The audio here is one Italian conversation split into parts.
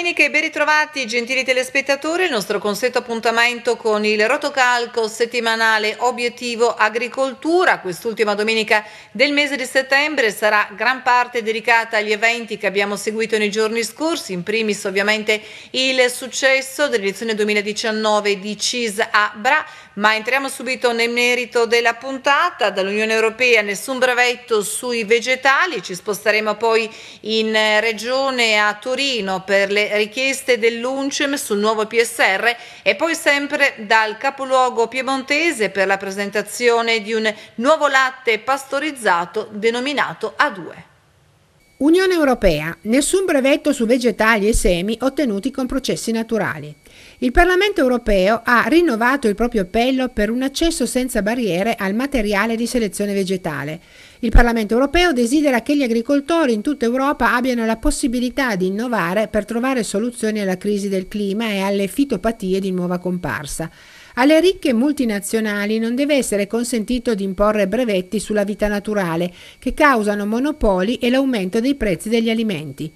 domenica e ben ritrovati gentili telespettatori, il nostro consueto appuntamento con il rotocalco settimanale obiettivo agricoltura. Quest'ultima domenica del mese di settembre sarà gran parte dedicata agli eventi che abbiamo seguito nei giorni scorsi, in primis ovviamente il successo dell'edizione 2019 di CIS a Bra, ma entriamo subito nel merito della puntata. Dall'Unione Europea nessun brevetto sui vegetali. Ci sposteremo poi in eh, regione a Torino per le richieste dell'UNCEM sul nuovo PSR e poi sempre dal capoluogo piemontese per la presentazione di un nuovo latte pastorizzato denominato A2. Unione Europea, nessun brevetto su vegetali e semi ottenuti con processi naturali. Il Parlamento europeo ha rinnovato il proprio appello per un accesso senza barriere al materiale di selezione vegetale. Il Parlamento europeo desidera che gli agricoltori in tutta Europa abbiano la possibilità di innovare per trovare soluzioni alla crisi del clima e alle fitopatie di nuova comparsa. Alle ricche multinazionali non deve essere consentito di imporre brevetti sulla vita naturale, che causano monopoli e l'aumento dei prezzi degli alimenti.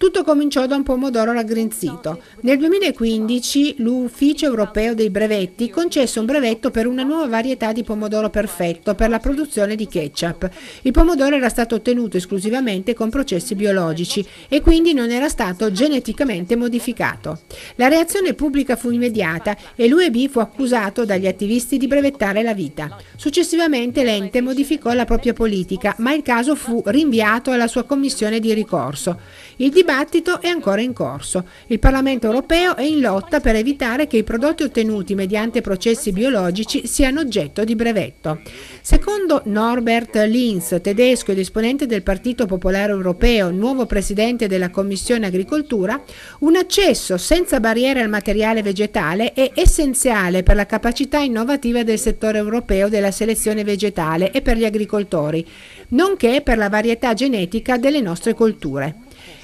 Tutto cominciò da un pomodoro raggrinzito. Nel 2015 l'Ufficio europeo dei brevetti concesse un brevetto per una nuova varietà di pomodoro perfetto per la produzione di ketchup. Il pomodoro era stato ottenuto esclusivamente con processi biologici e quindi non era stato geneticamente modificato. La reazione pubblica fu immediata e l'UEB fu accusato dagli attivisti di brevettare la vita. Successivamente l'ente modificò la propria politica, ma il caso fu rinviato alla sua commissione di ricorso. Il dibattito è ancora in corso. Il Parlamento europeo è in lotta per evitare che i prodotti ottenuti mediante processi biologici siano oggetto di brevetto. Secondo Norbert Linz, tedesco ed esponente del Partito Popolare Europeo, nuovo presidente della Commissione Agricoltura, un accesso senza barriere al materiale vegetale è essenziale per la capacità innovativa del settore europeo della selezione vegetale e per gli agricoltori, nonché per la varietà genetica delle nostre colture.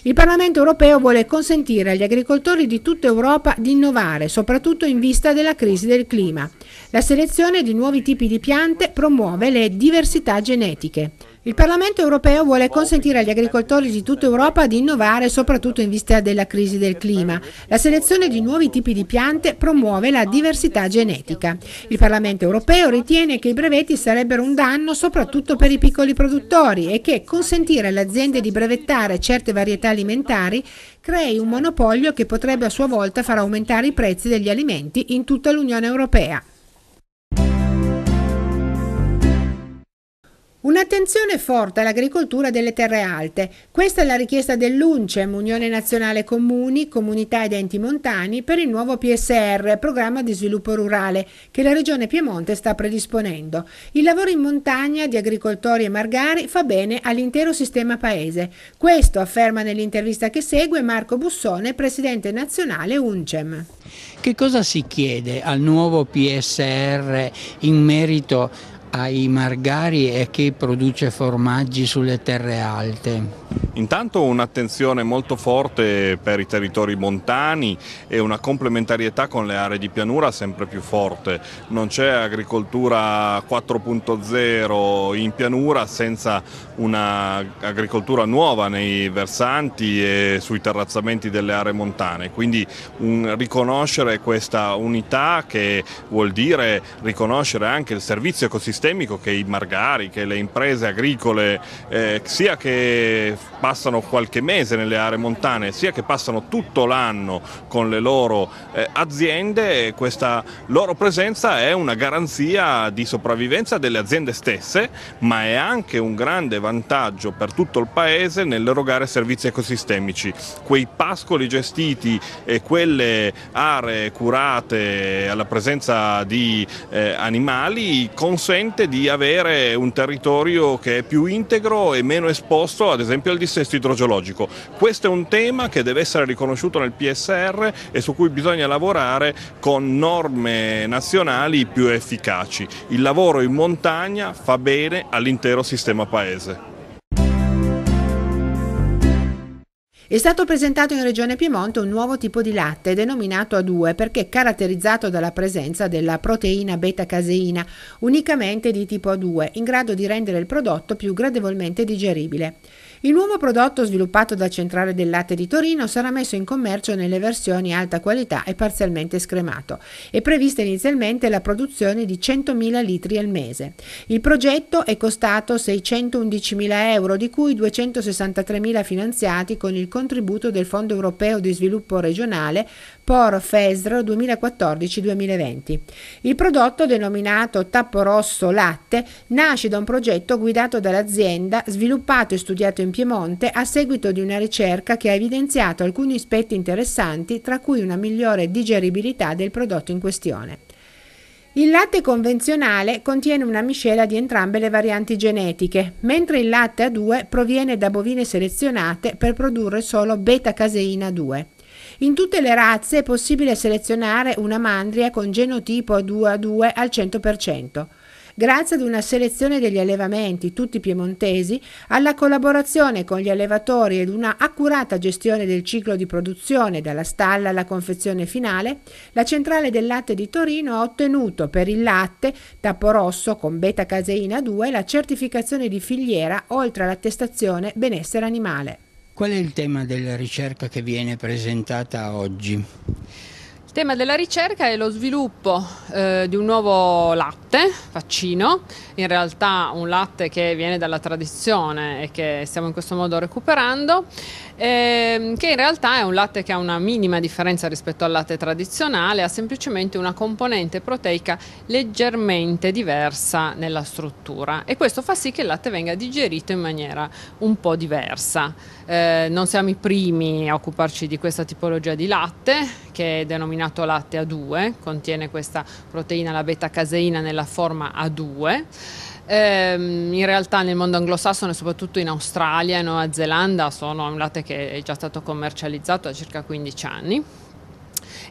Il Parlamento europeo vuole consentire agli agricoltori di tutta Europa di innovare, soprattutto in vista della crisi del clima. La selezione di nuovi tipi di piante promuove le diversità genetiche. Il Parlamento europeo vuole consentire agli agricoltori di tutta Europa di innovare soprattutto in vista della crisi del clima. La selezione di nuovi tipi di piante promuove la diversità genetica. Il Parlamento europeo ritiene che i brevetti sarebbero un danno soprattutto per i piccoli produttori e che consentire alle aziende di brevettare certe varietà alimentari crei un monopolio che potrebbe a sua volta far aumentare i prezzi degli alimenti in tutta l'Unione europea. Un'attenzione forte all'agricoltura delle terre alte. Questa è la richiesta dell'UNCEM, Unione Nazionale Comuni, Comunità ed Enti Montani, per il nuovo PSR, Programma di Sviluppo Rurale, che la Regione Piemonte sta predisponendo. Il lavoro in montagna di agricoltori e margari fa bene all'intero sistema paese. Questo afferma nell'intervista che segue Marco Bussone, Presidente nazionale UNCEM. Che cosa si chiede al nuovo PSR in merito ai margari e chi produce formaggi sulle terre alte. Intanto un'attenzione molto forte per i territori montani e una complementarietà con le aree di pianura sempre più forte. Non c'è agricoltura 4.0 in pianura senza un'agricoltura nuova nei versanti e sui terrazzamenti delle aree montane. Quindi un, riconoscere questa unità che vuol dire riconoscere anche il servizio ecosistema sistemico che i margari, che le imprese agricole, eh, sia che passano qualche mese nelle aree montane, sia che passano tutto l'anno con le loro eh, aziende, questa loro presenza è una garanzia di sopravvivenza delle aziende stesse, ma è anche un grande vantaggio per tutto il Paese nell'erogare servizi ecosistemici. Quei pascoli gestiti e quelle aree curate alla presenza di eh, animali consentono consente di avere un territorio che è più integro e meno esposto ad esempio al dissesto idrogeologico. Questo è un tema che deve essere riconosciuto nel PSR e su cui bisogna lavorare con norme nazionali più efficaci. Il lavoro in montagna fa bene all'intero sistema paese. È stato presentato in Regione Piemonte un nuovo tipo di latte denominato A2 perché caratterizzato dalla presenza della proteina beta-caseina, unicamente di tipo A2, in grado di rendere il prodotto più gradevolmente digeribile. Il nuovo prodotto sviluppato da Centrale del Latte di Torino sarà messo in commercio nelle versioni alta qualità e parzialmente scremato. È prevista inizialmente la produzione di 100.000 litri al mese. Il progetto è costato 611.000 euro, di cui 263.000 finanziati con il contributo del Fondo europeo di sviluppo regionale Poro Fesro 2014-2020. Il prodotto, denominato Tappo Rosso Latte, nasce da un progetto guidato dall'azienda, sviluppato e studiato in Piemonte a seguito di una ricerca che ha evidenziato alcuni aspetti interessanti, tra cui una migliore digeribilità del prodotto in questione. Il latte convenzionale contiene una miscela di entrambe le varianti genetiche, mentre il latte A2 proviene da bovine selezionate per produrre solo beta-caseina 2. In tutte le razze è possibile selezionare una mandria con genotipo 2 a 2 al 100%. Grazie ad una selezione degli allevamenti, tutti piemontesi, alla collaborazione con gli allevatori ed una accurata gestione del ciclo di produzione dalla stalla alla confezione finale, la centrale del latte di Torino ha ottenuto per il latte tappo rosso con beta caseina 2 la certificazione di filiera oltre all'attestazione benessere animale. Qual è il tema della ricerca che viene presentata oggi? Il tema della ricerca è lo sviluppo eh, di un nuovo latte, vaccino, in realtà un latte che viene dalla tradizione e che stiamo in questo modo recuperando, ehm, che in realtà è un latte che ha una minima differenza rispetto al latte tradizionale, ha semplicemente una componente proteica leggermente diversa nella struttura e questo fa sì che il latte venga digerito in maniera un po' diversa. Eh, non siamo i primi a occuparci di questa tipologia di latte che è denominato latte A2, contiene questa proteina, la beta-caseina nella forma A2. Ehm, in realtà nel mondo anglosassone, soprattutto in Australia e Nuova Zelanda, sono un latte che è già stato commercializzato da circa 15 anni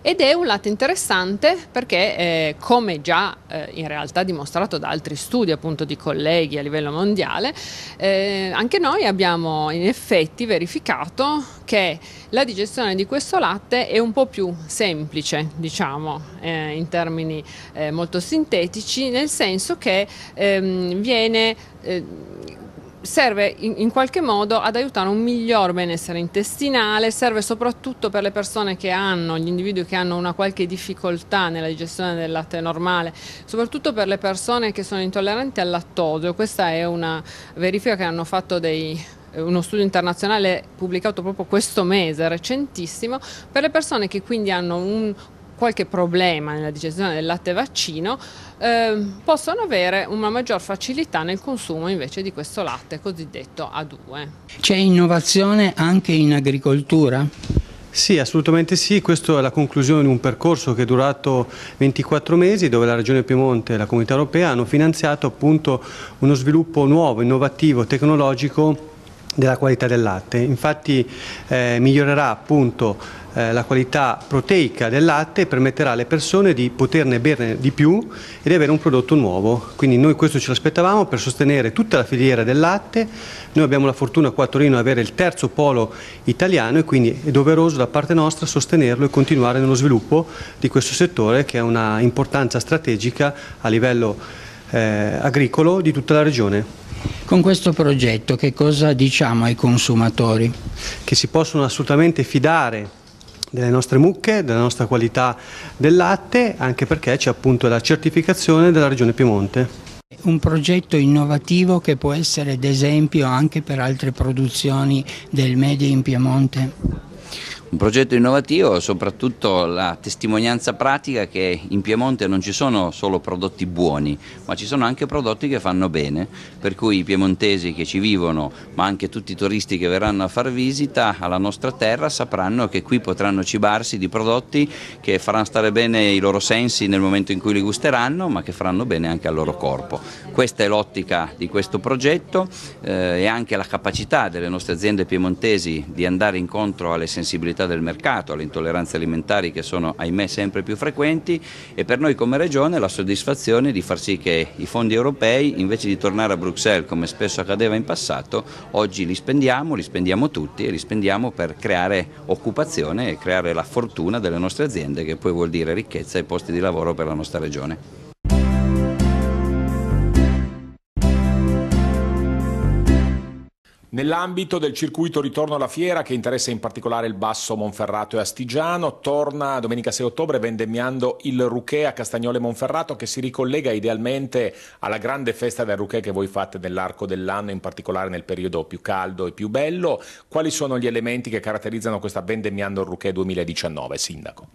ed è un latte interessante perché eh, come già eh, in realtà dimostrato da altri studi appunto di colleghi a livello mondiale, eh, anche noi abbiamo in effetti verificato che la digestione di questo latte è un po' più semplice diciamo eh, in termini eh, molto sintetici nel senso che ehm, viene eh, serve in, in, qualche modo ad aiutare un miglior benessere intestinale, serve soprattutto per le persone che hanno, gli individui che hanno una qualche difficoltà nella digestione del latte normale, soprattutto per le persone che sono intolleranti al lattosio. Questa è una verifica che hanno fatto dei uno studio internazionale pubblicato proprio questo mese, recentissimo, per le persone che quindi hanno un qualche problema nella digestione del latte vaccino eh, possono avere una maggior facilità nel consumo invece di questo latte cosiddetto A2. C'è innovazione anche in agricoltura? Sì, assolutamente sì, questa è la conclusione di un percorso che è durato 24 mesi dove la Regione Piemonte e la Comunità Europea hanno finanziato appunto uno sviluppo nuovo, innovativo, tecnologico della qualità del latte. Infatti eh, migliorerà appunto eh, la qualità proteica del latte e permetterà alle persone di poterne bere di più e di avere un prodotto nuovo. Quindi noi questo ce l'aspettavamo per sostenere tutta la filiera del latte. Noi abbiamo la fortuna qua a Torino di avere il terzo polo italiano e quindi è doveroso da parte nostra sostenerlo e continuare nello sviluppo di questo settore che ha una importanza strategica a livello eh, agricolo di tutta la regione. Con questo progetto che cosa diciamo ai consumatori? Che si possono assolutamente fidare delle nostre mucche, della nostra qualità del latte, anche perché c'è appunto la certificazione della Regione Piemonte. Un progetto innovativo che può essere d'esempio anche per altre produzioni del Made in Piemonte. Un progetto innovativo, soprattutto la testimonianza pratica che in Piemonte non ci sono solo prodotti buoni, ma ci sono anche prodotti che fanno bene, per cui i piemontesi che ci vivono, ma anche tutti i turisti che verranno a far visita alla nostra terra sapranno che qui potranno cibarsi di prodotti che faranno stare bene i loro sensi nel momento in cui li gusteranno, ma che faranno bene anche al loro corpo. Questa è l'ottica di questo progetto eh, e anche la capacità delle nostre aziende piemontesi di andare incontro alle sensibilità all'irrazionalità del mercato, alle intolleranze alimentari che sono ahimè sempre più frequenti e per noi come Regione la soddisfazione di far sì che i fondi europei invece di tornare a Bruxelles come spesso accadeva in passato, oggi li spendiamo, li spendiamo tutti e li spendiamo per creare occupazione e creare la fortuna delle nostre aziende che poi vuol dire ricchezza e posti di lavoro per la nostra Regione. Nell'ambito del circuito Ritorno alla Fiera, che interessa in particolare il Basso Monferrato e Astigiano, torna domenica 6 ottobre vendemmiando il Ruchè a Castagnole Monferrato, che si ricollega idealmente alla grande festa del Ruchè che voi fate nell'arco dell'anno, in particolare nel periodo più caldo e più bello. Quali sono gli elementi che caratterizzano questa vendemmiando il Ruchè 2019, Sindaco?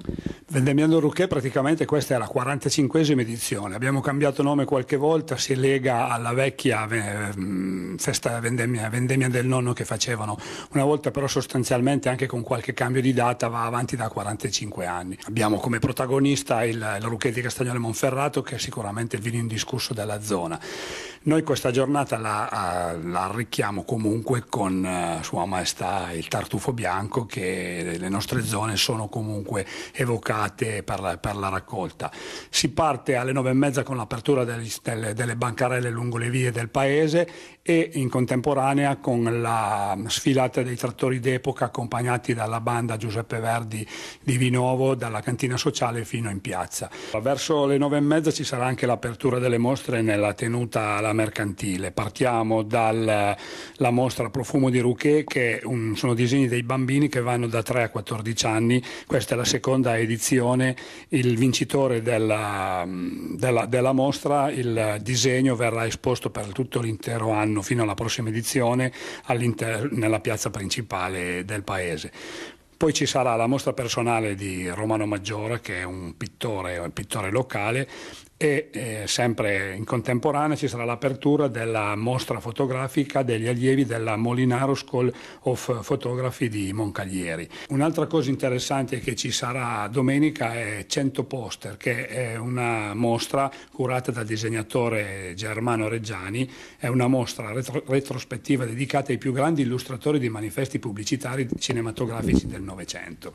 Vendemmiando il Ruchè praticamente questa è la 45esima edizione. Abbiamo cambiato nome qualche volta, si lega alla vecchia eh, mm, festa vendemmia, vendemmia del nonno che facevano una volta, però sostanzialmente anche con qualche cambio di data va avanti da 45 anni. Abbiamo come protagonista il, la Lucchetti Castagnolo Monferrato che è sicuramente il vino indiscusso della zona. Noi questa giornata la, eh, la arricchiamo comunque con eh, Sua Maestà il tartufo bianco che le nostre zone sono comunque evocate per la, per la raccolta. Si parte alle nove e mezza con l'apertura delle, delle, delle bancarelle lungo le vie del paese e in contemporanea con la sfilata dei trattori d'epoca accompagnati dalla banda Giuseppe Verdi di Vinovo, dalla cantina sociale fino in piazza. Verso le nove e mezza ci sarà anche l'apertura delle mostre nella tenuta alla della mercantile. Partiamo dalla mostra Profumo di Rouquet, che un, sono disegni dei bambini che vanno da 3 a 14 anni. Questa è la seconda edizione. Il vincitore della, della, della mostra, il disegno verrà esposto per tutto l'intero anno fino alla prossima edizione nella piazza principale del paese. Poi ci sarà la mostra personale di Romano Maggiore, che è un pittore, un pittore locale, e eh, sempre in contemporanea ci sarà l'apertura della mostra fotografica degli allievi della Molinaro School of Photography di Moncaglieri. Un'altra cosa interessante che ci sarà domenica è 100 poster, che è una mostra curata dal disegnatore Germano Reggiani, è una mostra retro- retrospettiva dedicata ai più grandi illustratori di manifesti pubblicitari cinematografici del Novecento.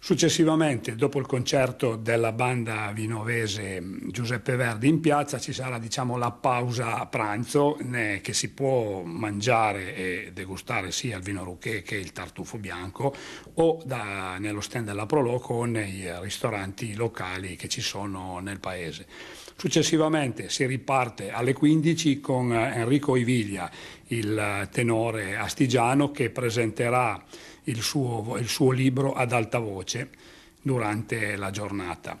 Successivamente, dopo il concerto della banda vinovese mm, Giuseppe Verdi in piazza, ci sarà diciamo, la pausa a pranzo che si può mangiare e degustare sia il vino rouquet che il tartufo bianco o da, nello stand della Proloco o nei ristoranti locali che ci sono nel paese. Successivamente si riparte alle 15 con Enrico Iviglia, il tenore astigiano che presenterà il suo, il suo libro ad alta voce durante la giornata.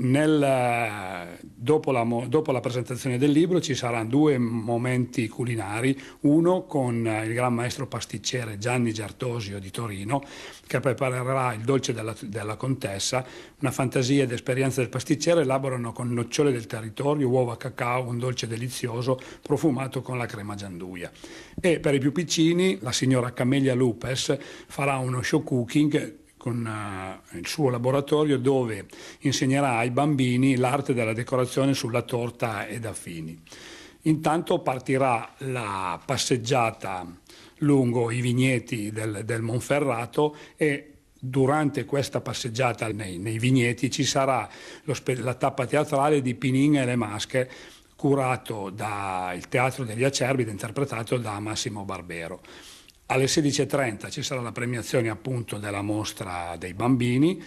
Nel, dopo, la, dopo, la, presentazione del libro ci saranno due momenti culinari, uno con eh, il gran maestro pasticcere Gianni Giartosio di Torino che preparerà il dolce della, della contessa, una fantasia ed esperienza del pasticcere, elaborano con nocciole del territorio, uova cacao, un dolce delizioso profumato con la crema gianduia. E per i più piccini la signora Camelia Lupes farà uno show cooking con eh, il suo laboratorio dove insegnerà ai bambini l'arte della decorazione sulla torta ed affini. Intanto partirà la passeggiata lungo i vigneti del, del Monferrato e durante questa passeggiata nei, nei vigneti ci sarà la tappa teatrale di Pinin e le Masche curato dal Teatro degli Acerbi ed interpretato da Massimo Barbero. Alle 16.30 ci sarà la premiazione appunto della mostra dei bambini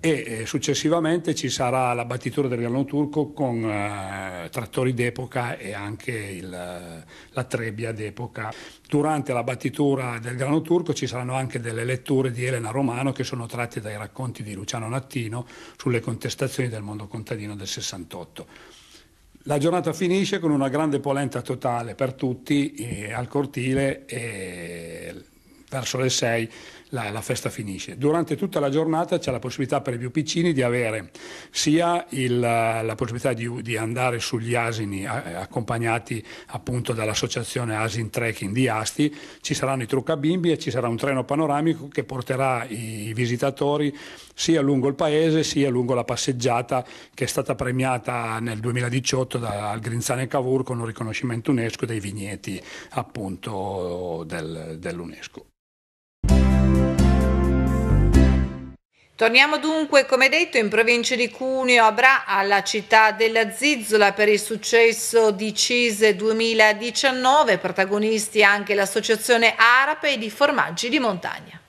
e eh, successivamente ci sarà la battitura del gallo turco con eh, trattori d'epoca e anche il, eh, la trebbia d'epoca. Durante la battitura del gallo turco ci saranno anche delle letture di Elena Romano che sono tratte dai racconti di Luciano Nattino sulle contestazioni del mondo contadino del 68. La giornata finisce con una grande polenta totale per tutti eh, al cortile eh, verso le 6 la, la festa finisce. Durante tutta la giornata c'è la possibilità per i più piccini di avere sia il, la possibilità di, di, andare sugli asini a, accompagnati appunto dall'associazione Asin Trekking di Asti, ci saranno i truccabimbi e ci sarà un treno panoramico che porterà i visitatori sia lungo il paese sia lungo la passeggiata che è stata premiata nel 2018 dal Grinzane Cavour con un riconoscimento UNESCO dei vigneti appunto del, dell'UNESCO. Torniamo dunque, come detto, in provincia di Cuneo, a Bra, alla città della Zizzola per il successo di Cise 2019, protagonisti anche l'associazione Arape e di Formaggi di Montagna.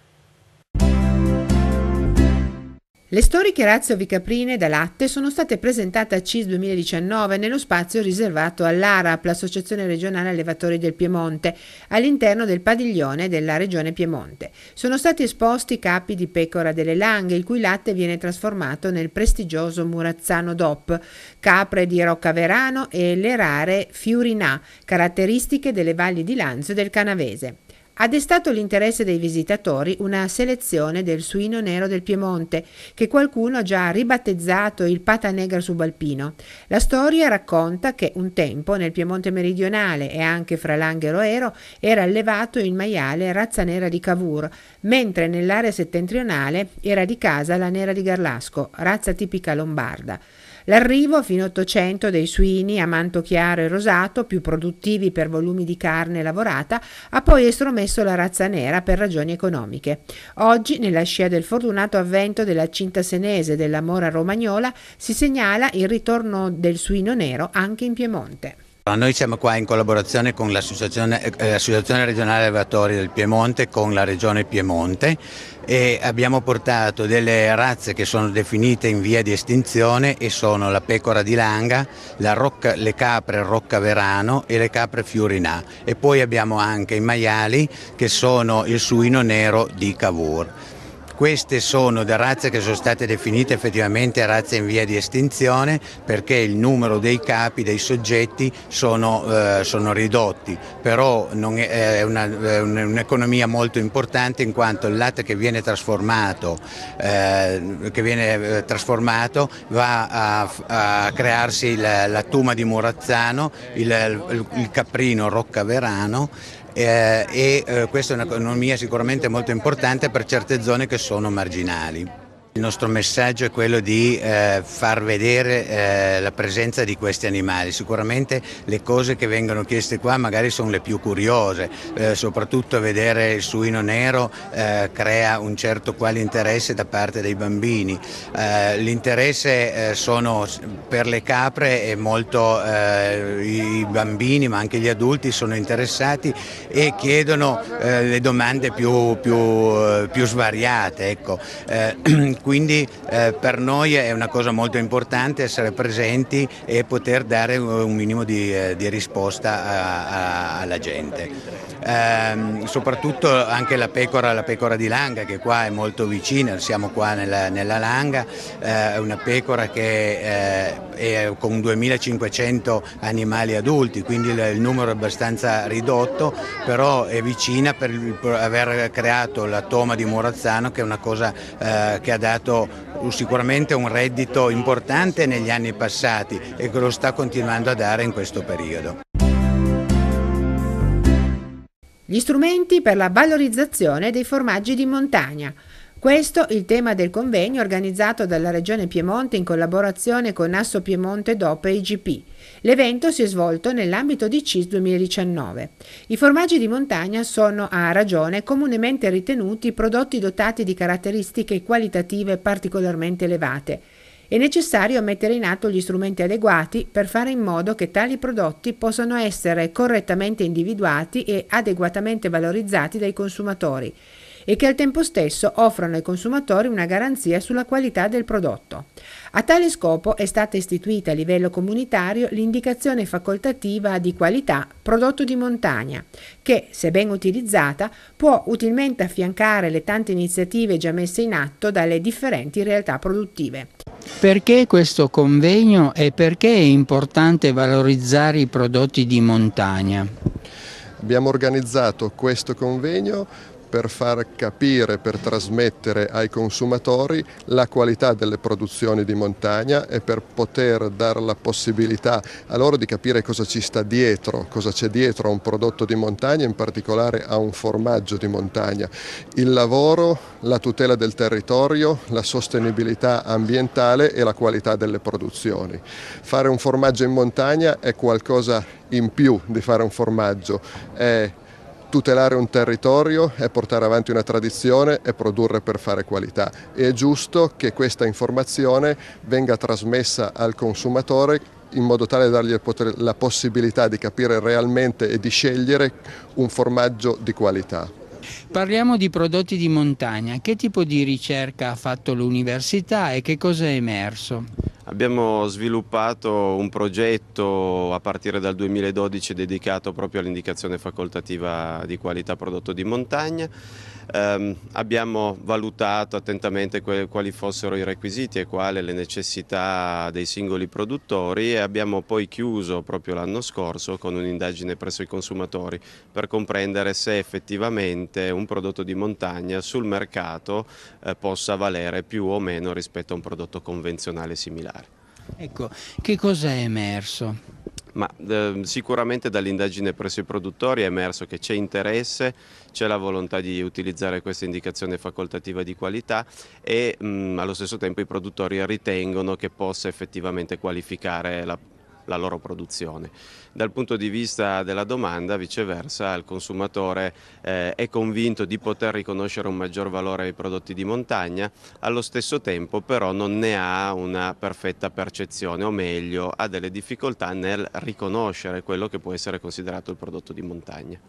Le storiche razze ovicaprine da latte sono state presentate a CIS 2019 nello spazio riservato all'ARAP, l'Associazione regionale allevatori del Piemonte, all'interno del padiglione della regione Piemonte. Sono stati esposti capi di pecora delle Langhe, il cui latte viene trasformato nel prestigioso Murazzano DOP, capre di Roccaverano e le rare Fiurinà, caratteristiche delle valli di Lanzo e del Canavese. Ha destato l'interesse dei visitatori una selezione del suino nero del Piemonte, che qualcuno ha già ribattezzato il pata negra subalpino. La storia racconta che un tempo nel Piemonte meridionale e anche fra Langhero e Ero era allevato il maiale razza nera di Cavour, mentre nell'area settentrionale era di casa la nera di Garlasco, razza tipica lombarda. L'arrivo fino 800 dei suini a manto chiaro e rosato, più produttivi per volumi di carne lavorata, ha poi estromesso la razza nera per ragioni economiche. Oggi, nella scia del fortunato avvento della cinta senese e della mora romagnola, si segnala il ritorno del suino nero anche in Piemonte. Noi siamo qua in collaborazione con l'Associazione, eh, l'Associazione Regionale Allevatori del Piemonte, con la Regione Piemonte e abbiamo portato delle razze che sono definite in via di estinzione e sono la pecora di Langa, la rocca, le capre Roccaverano e le capre Fiorinà e poi abbiamo anche i maiali che sono il suino nero di Cavour. Queste sono le razze che sono state definite effettivamente razze in via di estinzione perché il numero dei capi, dei soggetti sono, eh, sono ridotti, però è, una, è, un'economia molto importante in quanto il latte che viene trasformato, eh, che viene eh, trasformato va a, a crearsi la, la, tuma di Murazzano, il, il, il caprino roccaverano eh, e eh, questa è un'economia sicuramente molto importante per certe zone che sono marginali. Il nostro messaggio è quello di eh, far vedere eh, la presenza di questi animali. Sicuramente le cose che vengono chieste qua magari sono le più curiose, eh, soprattutto vedere il suino nero eh, crea un certo quale interesse da parte dei bambini. Eh, l'interesse eh, per le capre è molto, i bambini ma anche gli adulti sono interessati e chiedono le domande più, più, più svariate. Ecco quindi eh, per noi è una cosa molto importante essere presenti e poter dare un minimo di, eh, di risposta a, a, alla gente. Eh, soprattutto anche la pecora, la pecora di Langa che qua è molto vicina, siamo qua nella, nella Langa, eh, è una pecora che eh, è con 2500 animali adulti, quindi il numero è abbastanza ridotto, però è vicina per, per aver creato la toma di Morazzano che è una cosa che ha dato dato sicuramente un reddito importante negli anni passati e che lo sta continuando a dare in questo periodo. Gli strumenti per la valorizzazione dei formaggi di montagna. Questo il tema del convegno organizzato dalla Regione Piemonte in collaborazione con Asso Piemonte DOP e IGP. L'evento si è svolto nell'ambito di CIS 2019. I formaggi di montagna sono, a ragione, comunemente ritenuti prodotti dotati di caratteristiche qualitative particolarmente elevate. È necessario mettere in atto gli strumenti adeguati per fare in modo che tali prodotti possano essere correttamente individuati e adeguatamente valorizzati dai consumatori e che al tempo stesso offrano ai consumatori una garanzia sulla qualità del prodotto. A tale scopo è stata istituita a livello comunitario l'indicazione facoltativa di qualità prodotto di montagna, che, se ben utilizzata, può utilmente affiancare le tante iniziative già messe in atto dalle differenti realtà produttive. Perché questo convegno e perché è importante valorizzare i prodotti di montagna? Abbiamo organizzato questo convegno per far capire, per trasmettere ai consumatori la qualità delle produzioni di montagna e per poter dare la possibilità a loro di capire cosa ci sta dietro, cosa c'è dietro a un prodotto di montagna, in particolare a un formaggio di montagna. Il lavoro, la tutela del territorio, la sostenibilità ambientale e la qualità delle produzioni. Fare un formaggio in montagna è qualcosa in più di fare un formaggio, è tutelare un territorio è portare avanti una tradizione e produrre per fare qualità e è giusto che questa informazione venga trasmessa al consumatore in modo tale da dargli la possibilità di capire realmente e di scegliere un formaggio di qualità. Parliamo di prodotti di montagna. Che tipo di ricerca ha fatto l'università e che cosa è emerso? Abbiamo sviluppato un progetto a partire dal 2012 dedicato proprio all'indicazione facoltativa di qualità prodotto di montagna ehm, abbiamo valutato attentamente que- quali fossero i requisiti e quali le necessità dei singoli produttori e abbiamo poi chiuso proprio l'anno scorso con un'indagine presso i consumatori per comprendere se effettivamente un prodotto di montagna sul mercato eh, possa valere più o meno rispetto a un prodotto convenzionale similare. Ecco, che cosa è emerso? Ma eh, sicuramente dall'indagine presso i produttori è emerso che c'è interesse, c'è la volontà di utilizzare questa indicazione facoltativa di qualità e mh, allo stesso tempo i produttori ritengono che possa effettivamente qualificare la, la loro produzione. Dal punto di vista della domanda, viceversa, il consumatore eh, è convinto di poter riconoscere un maggior valore ai prodotti di montagna, allo stesso tempo però non ne ha una perfetta percezione, o meglio, ha delle difficoltà nel riconoscere quello che può essere considerato il prodotto di montagna.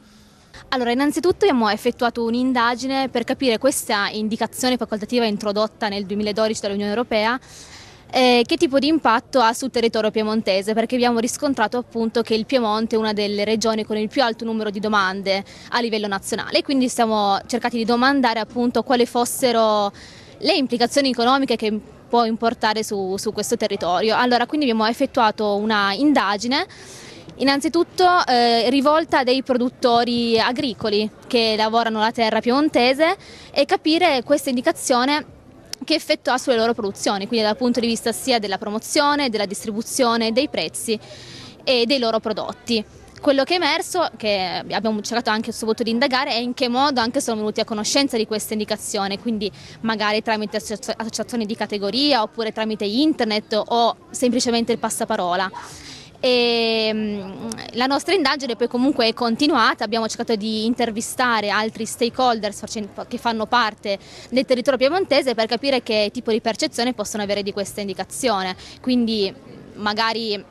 Allora, innanzitutto abbiamo effettuato un'indagine per capire questa indicazione facoltativa introdotta nel 2012 dall'Unione Europea eh, che tipo di impatto ha sul territorio piemontese? Perché abbiamo riscontrato appunto che il Piemonte è una delle regioni con il più alto numero di domande a livello nazionale, quindi stiamo cercati di domandare appunto quali fossero le implicazioni economiche che può importare su, su questo territorio. Allora, quindi abbiamo effettuato una indagine Innanzitutto eh, rivolta a dei produttori agricoli che lavorano la terra piemontese e capire questa indicazione che effettua sulle loro produzioni, quindi dal punto di vista sia della promozione, della distribuzione, dei prezzi e dei loro prodotti. Quello che è emerso, che abbiamo cercato anche sotto di indagare, è in che modo anche sono venuti a conoscenza di questa indicazione, quindi magari tramite associazioni di categoria oppure tramite internet o semplicemente il passaparola. E mm, la nostra indagine poi comunque è continuata, abbiamo cercato di intervistare altri stakeholders che fanno parte del territorio piemontese per capire che tipo di percezione possono avere di questa indicazione. Quindi magari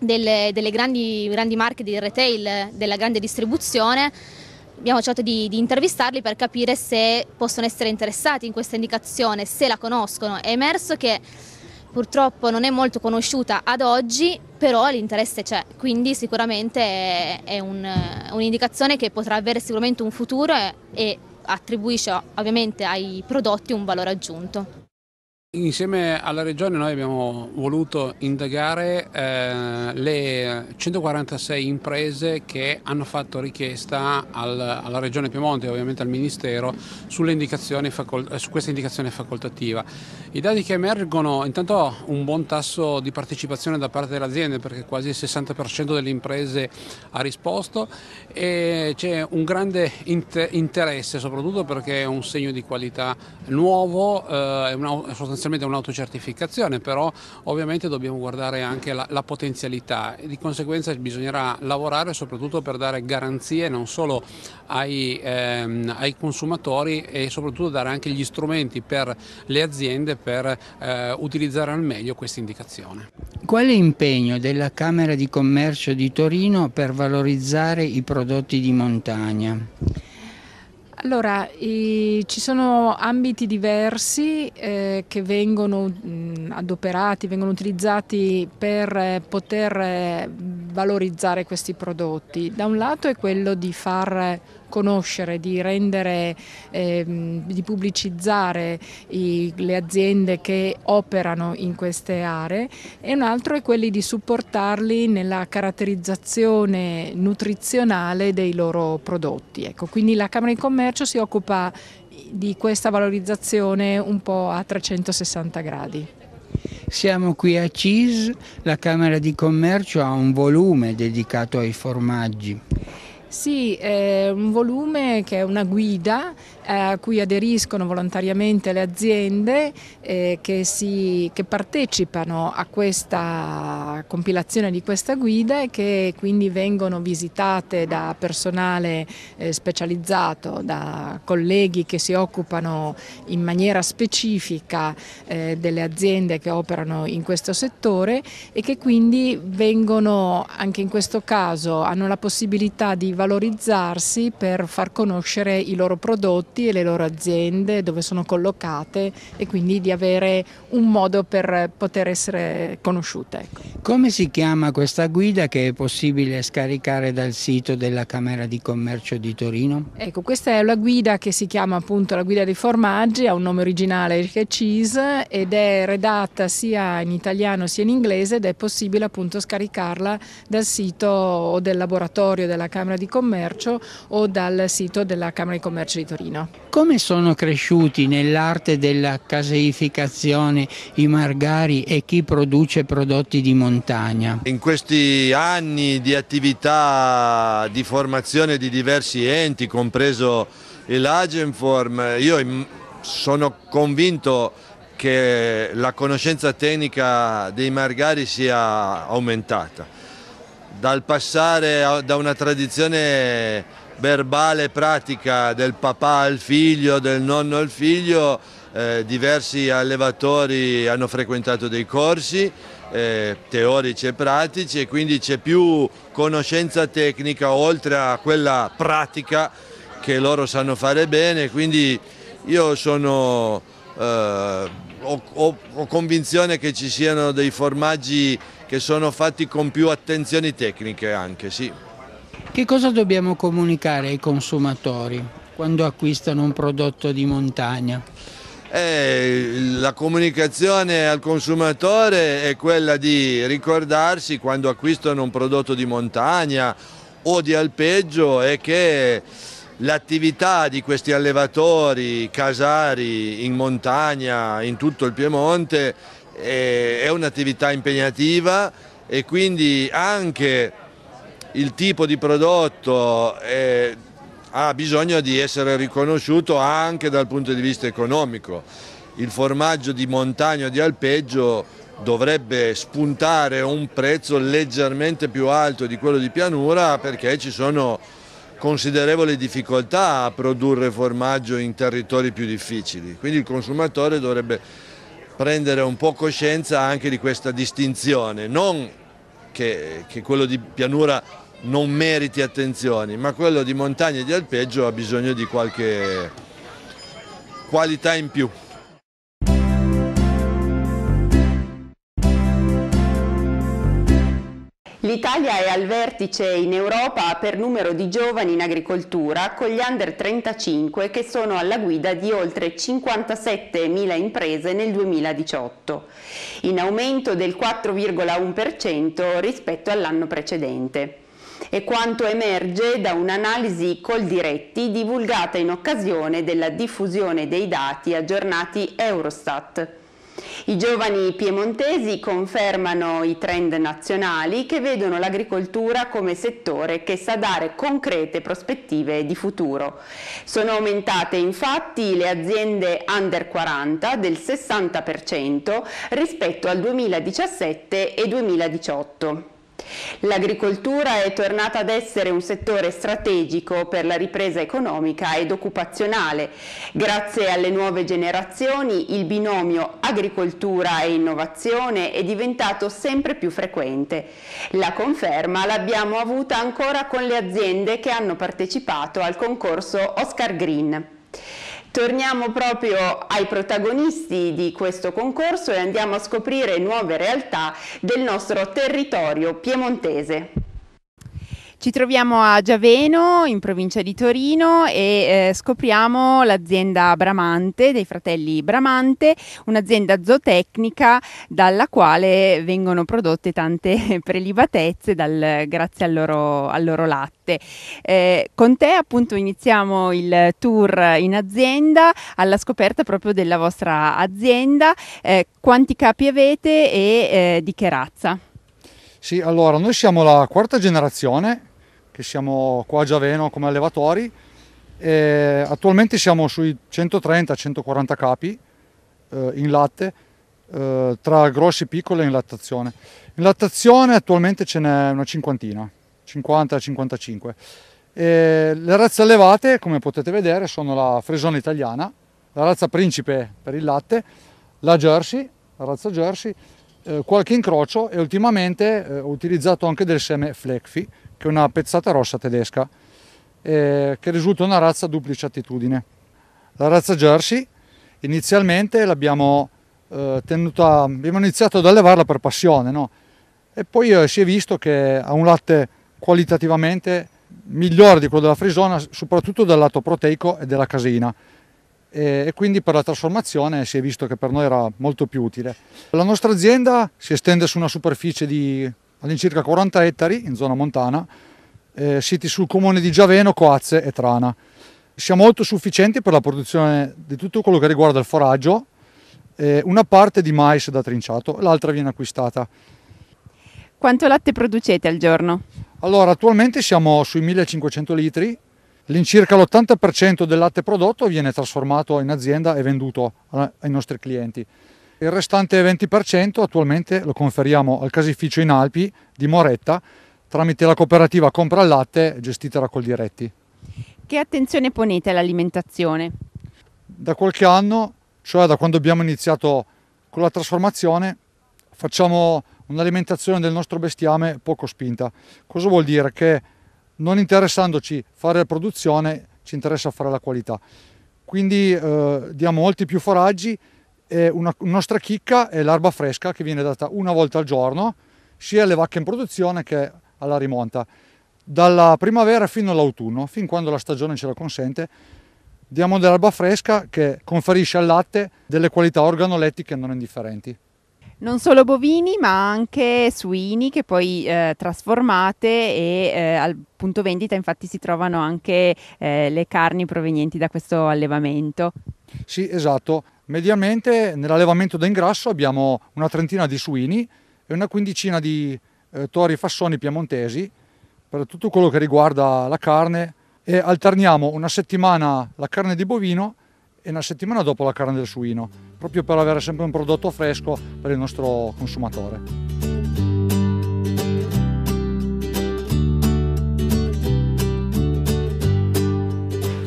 delle, delle grandi, grandi marche di retail, della grande distribuzione, abbiamo cercato di, di, intervistarli per capire se possono essere interessati in questa indicazione, se la conoscono. È emerso che purtroppo non è molto conosciuta ad oggi, però l'interesse c'è, quindi sicuramente è, è un, eh, un'indicazione che potrà avere sicuramente un futuro e, e attribuisce ovviamente ai prodotti un valore aggiunto. Insieme alla Regione noi abbiamo voluto indagare eh, le 146 imprese che hanno fatto richiesta al, alla Regione Piemonte e ovviamente al Ministero eh, su questa indicazione facoltativa. I dati che emergono, intanto un buon tasso di partecipazione da parte delle aziende perché quasi il 60% delle imprese ha risposto e c'è un grande inter interesse soprattutto perché è un segno di qualità nuovo, eh, è una sostanziale sostanzialmente un'autocertificazione, però ovviamente dobbiamo guardare anche la, la potenzialità e di conseguenza bisognerà lavorare soprattutto per dare garanzie non solo ai, ehm, ai consumatori e soprattutto dare anche gli strumenti per le aziende per eh, utilizzare al meglio questa indicazione. Qual è l'impegno della Camera di Commercio di Torino per valorizzare i prodotti di montagna? Allora, i, ci sono ambiti diversi eh, che vengono mh, mm, adoperati, vengono utilizzati per eh, poter eh, valorizzare questi prodotti. Da un lato è quello di far conoscere, di rendere, ehm, di pubblicizzare i, le aziende che operano in queste aree e un altro è quello di supportarli nella caratterizzazione nutrizionale dei loro prodotti. Ecco, quindi la Camera di Commercio si occupa di questa valorizzazione un po' a 360 gradi. Siamo qui a CIS, la Camera di Commercio ha un volume dedicato ai formaggi. Sì, è un volume che è una guida eh, a cui aderiscono volontariamente le aziende eh, che, si, che, partecipano a questa compilazione di questa guida e che quindi vengono visitate da personale eh, specializzato, da colleghi che si occupano in maniera specifica delle aziende che operano in questo settore e che quindi vengono anche in questo caso, hanno la possibilità di valorizzarsi per far conoscere i loro prodotti e le loro aziende, dove sono collocate e quindi di avere un modo per poter essere conosciute. Ecco. Come si chiama questa guida che è possibile scaricare dal sito della Camera di Commercio di Torino? Ecco, questa è la guida che si chiama appunto la guida dei formaggi, ha un nome originale che è Cheese ed è redatta sia in italiano sia in inglese ed è possibile appunto scaricarla dal sito o del laboratorio della Camera di commercio o dal sito della Camera di Commercio di Torino. Come sono cresciuti nell'arte della caseificazione i margari e chi produce prodotti di montagna? In questi anni di attività di formazione di diversi enti, compreso l'Agenform, io sono convinto che la conoscenza tecnica dei margari sia aumentata dal passare da una tradizione verbale e pratica del papà al figlio, del nonno al figlio, eh, diversi allevatori hanno frequentato dei corsi eh, teorici e pratici e quindi c'è più conoscenza tecnica oltre a quella pratica che loro sanno fare bene, quindi io sono, eh, ho, ho, ho convinzione che ci siano dei formaggi che sono fatti con più attenzioni tecniche anche, sì. Che cosa dobbiamo comunicare ai consumatori quando acquistano un prodotto di montagna? Eh, la comunicazione al consumatore è quella di ricordarsi quando acquistano un prodotto di montagna o di alpeggio e che l'attività di questi allevatori casari in montagna, in tutto il Piemonte, è un'attività impegnativa e quindi anche il tipo di prodotto eh, ha bisogno di essere riconosciuto anche dal punto di vista economico. Il formaggio di montagna o di alpeggio dovrebbe spuntare un prezzo leggermente più alto di quello di pianura perché ci sono considerevoli difficoltà a produrre formaggio in territori più difficili. Quindi il consumatore dovrebbe prendere un po' coscienza anche di questa distinzione, non che, che quello di pianura non meriti attenzioni, ma quello di montagna e di alpeggio ha bisogno di qualche qualità in più. L'Italia è al vertice in Europa per numero di giovani in agricoltura con gli under 35 che sono alla guida di oltre 57.000 imprese nel 2018, in aumento del 4,1% rispetto all'anno precedente. E quanto emerge da un'analisi col diretti divulgata in occasione della diffusione dei dati aggiornati Eurostat i giovani piemontesi confermano i trend nazionali che vedono l'agricoltura come settore che sa dare concrete prospettive di futuro. Sono aumentate infatti le aziende under 40 del 60% rispetto al 2017 e 2018. L'agricoltura è tornata ad essere un settore strategico per la ripresa economica ed occupazionale. Grazie alle nuove generazioni il binomio agricoltura e innovazione è diventato sempre più frequente. La conferma l'abbiamo avuta ancora con le aziende che hanno partecipato al concorso Oscar Green. Torniamo proprio ai protagonisti di questo concorso e andiamo a scoprire nuove realtà del nostro territorio piemontese. Ci troviamo a Giaveno, in provincia di Torino, e eh, scopriamo l'azienda Bramante, dei fratelli Bramante, un'azienda zootecnica dalla quale vengono prodotte tante prelibatezze dal, grazie al loro, al loro latte. Eh, con te appunto iniziamo il tour in azienda alla scoperta proprio della vostra azienda, eh, quanti capi avete e eh, di che razza? Sì, allora noi siamo la quarta generazione che siamo qua a Giaveno come allevatori. E attualmente siamo sui 130-140 capi eh, in latte, eh, tra grossi e piccoli in lattazione. In lattazione attualmente ce n'è una cinquantina, 50-55. E le razze allevate, come potete vedere, sono la frisona italiana, la razza principe per il latte, la jersey, la razza jersey, eh, qualche incrocio e ultimamente eh, ho utilizzato anche del seme Flekfi, che è una pezzata rossa tedesca, eh, che risulta una razza a duplice attitudine. La razza Jersey inizialmente l'abbiamo eh, tenuta, abbiamo iniziato ad allevarla per passione, no? e poi eh, si è visto che ha un latte qualitativamente migliore di quello della frisona, soprattutto dal lato proteico e della caseina e, quindi per la trasformazione si è visto che per noi era molto più utile. La nostra azienda si estende su una superficie di all'incirca 40 ettari in zona montana, eh, siti sul comune di Giaveno, Coazze e Trana. Siamo autosufficienti per la produzione di tutto quello che riguarda il foraggio, eh, una parte di mais da trinciato, l'altra viene acquistata. Quanto latte producete al giorno? Allora, attualmente siamo sui 1500 litri, All'incirca l'80% del latte prodotto viene trasformato in azienda e venduto eh, ai nostri clienti. Il restante 20% attualmente lo conferiamo al casificio in Alpi di Moretta tramite la cooperativa Compra il Latte gestita da Coldiretti. Che attenzione ponete all'alimentazione? Da qualche anno, cioè da quando abbiamo iniziato con la trasformazione, facciamo un'alimentazione del nostro bestiame poco spinta. Cosa vuol dire? Che non interessandoci fare la produzione, ci interessa fare la qualità. Quindi eh, diamo molti più foraggi e una nostra chicca è l'erba fresca che viene data una volta al giorno, sia alle vacche in produzione che alla rimonta. Dalla primavera fino all'autunno, fin quando la stagione ce la consente, diamo dell'erba fresca che conferisce al latte delle qualità organolettiche non indifferenti non solo bovini ma anche suini che poi eh, trasformate e eh, al punto vendita infatti si trovano anche eh, le carni provenienti da questo allevamento. Sì, esatto. Mediamente nell'allevamento da ingrasso abbiamo una trentina di suini e una quindicina di eh, tori fassoni piemontesi per tutto quello che riguarda la carne e alterniamo una settimana la carne di bovino e una settimana dopo la carne del suino, proprio per avere sempre un prodotto fresco per il nostro consumatore.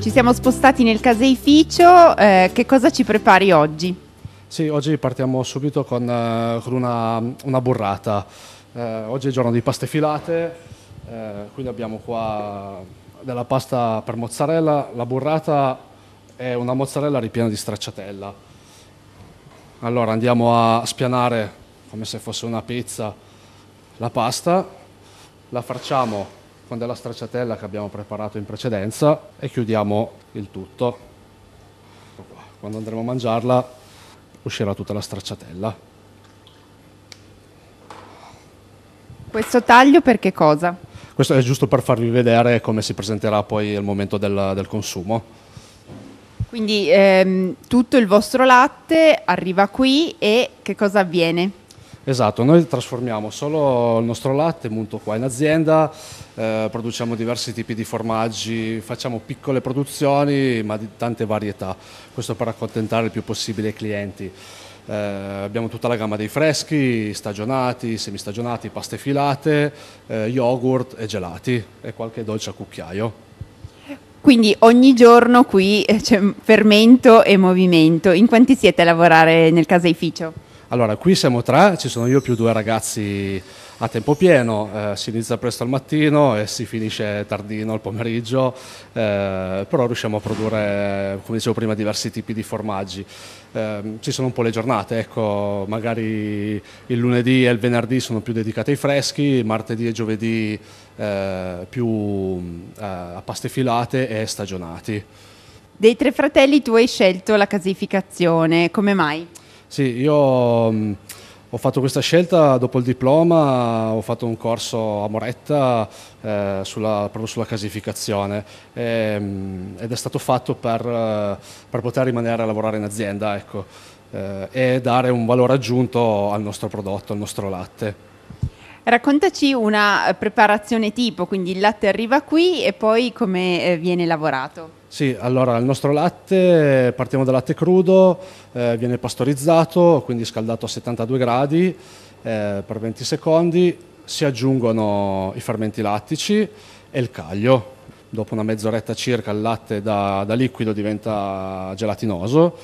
Ci siamo spostati nel caseificio, eh, che cosa ci prepari oggi? Sì, oggi partiamo subito con, eh, con una, una, burrata. Eh, oggi è giorno di paste filate, eh, quindi abbiamo qua della pasta per mozzarella, la burrata è una mozzarella ripiena di stracciatella. Allora andiamo a spianare come se fosse una pizza la pasta, la facciamo con della stracciatella che abbiamo preparato in precedenza e chiudiamo il tutto. Quando andremo a mangiarla uscirà tutta la stracciatella. Questo taglio per che cosa? Questo è giusto per farvi vedere come si presenterà poi al momento del, del consumo. Quindi ehm, tutto il vostro latte arriva qui e che cosa avviene? Esatto, noi trasformiamo solo il nostro latte munto qua in azienda, eh, produciamo diversi tipi di formaggi, facciamo piccole produzioni ma di tante varietà, questo per accontentare il più possibile i clienti. Eh, abbiamo tutta la gamma dei freschi, stagionati, semistagionati, paste filate, eh, yogurt e gelati e qualche dolce a cucchiaio. Quindi ogni giorno qui eh, c'è fermento e movimento. In quanti siete a lavorare nel caseificio? Allora, qui siamo tre, ci sono io più due ragazzi a tempo pieno, eh, si inizia presto al mattino e si finisce tardino al pomeriggio, eh, però riusciamo a produrre, come dicevo prima, diversi tipi di formaggi. Eh, ci sono un po' le giornate, ecco, magari il lunedì e il venerdì sono più dedicate ai freschi, martedì e giovedì eh, più eh, a paste filate e stagionati. Dei tre fratelli tu hai scelto la casificazione, come mai? Sì, io mm, ho fatto questa scelta dopo il diploma, ho fatto un corso a Moretta eh, sulla, proprio sulla casificazione e, mm, ed è stato fatto per, eh, per, poter rimanere a lavorare in azienda ecco, eh, e dare un valore aggiunto al nostro prodotto, al nostro latte. Raccontaci una eh, preparazione tipo, quindi il latte arriva qui e poi come eh, viene lavorato? Sì, allora il nostro latte, eh, partiamo dal latte crudo, eh, viene pastorizzato, quindi scaldato a 72 gradi eh, per 20 secondi, si aggiungono i fermenti lattici e il caglio. Dopo una mezz'oretta circa il latte da, da liquido diventa gelatinoso,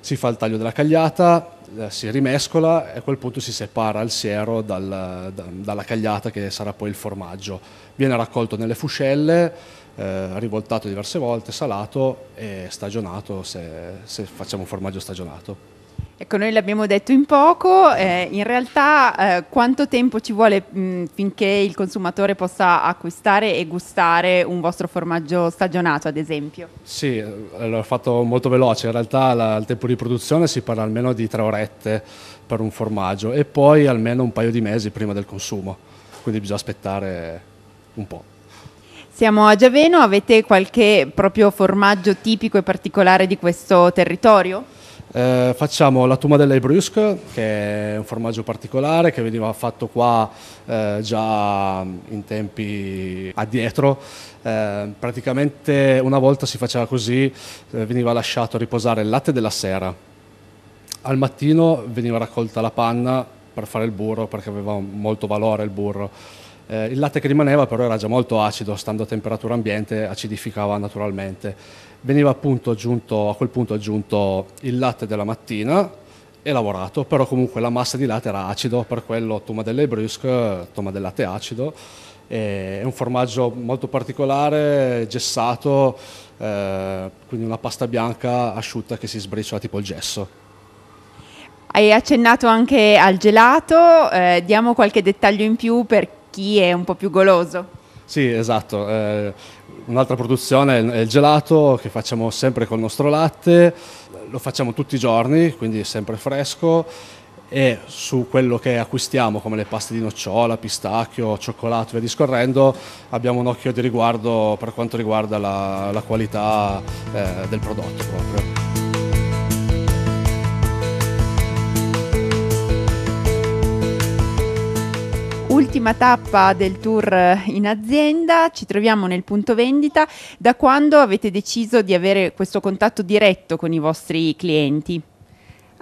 si fa il taglio della cagliata, eh, si rimescola e a quel punto si separa il siero dal, da, dalla cagliata che sarà poi il formaggio. Viene raccolto nelle fuscelle, eh, rivoltato diverse volte, salato e stagionato se, se facciamo un formaggio stagionato. Ecco, noi l'abbiamo detto in poco, eh, in realtà eh, quanto tempo ci vuole mh, mm, finché il consumatore possa acquistare e gustare un vostro formaggio stagionato, ad esempio? Sì, l'ho fatto molto veloce, in realtà la, il tempo di produzione si parla almeno di tre orette per un formaggio e poi almeno un paio di mesi prima del consumo, quindi bisogna aspettare un po'. Siamo a Giaveno, avete qualche proprio formaggio tipico e particolare di questo territorio? Eh, facciamo la tuma delle brusque, che è un formaggio particolare che veniva fatto qua eh, già in tempi addietro. Eh, praticamente una volta si faceva così, eh, veniva lasciato riposare il latte della sera. Al mattino veniva raccolta la panna per fare il burro, perché aveva molto valore il burro. Eh, il latte che rimaneva però era già molto acido, stando a temperatura ambiente acidificava naturalmente veniva appunto aggiunto, a quel punto aggiunto il latte della mattina e lavorato, però comunque la massa di latte era acido, per quello toma delle brusque, toma del latte acido, è un formaggio molto particolare, gessato, eh, quindi una pasta bianca asciutta che si sbriciola tipo il gesso. Hai accennato anche al gelato, eh, diamo qualche dettaglio in più per chi è un po' più goloso. Sì, esatto. Eh, Un'altra produzione è il gelato che facciamo sempre col nostro latte, lo facciamo tutti i giorni, quindi è sempre fresco e su quello che acquistiamo come le paste di nocciola, pistacchio, cioccolato e via discorrendo abbiamo un occhio di riguardo per quanto riguarda la, la qualità eh, del prodotto proprio. ultima tappa del tour in azienda, ci troviamo nel punto vendita. Da quando avete deciso di avere questo contatto diretto con i vostri clienti?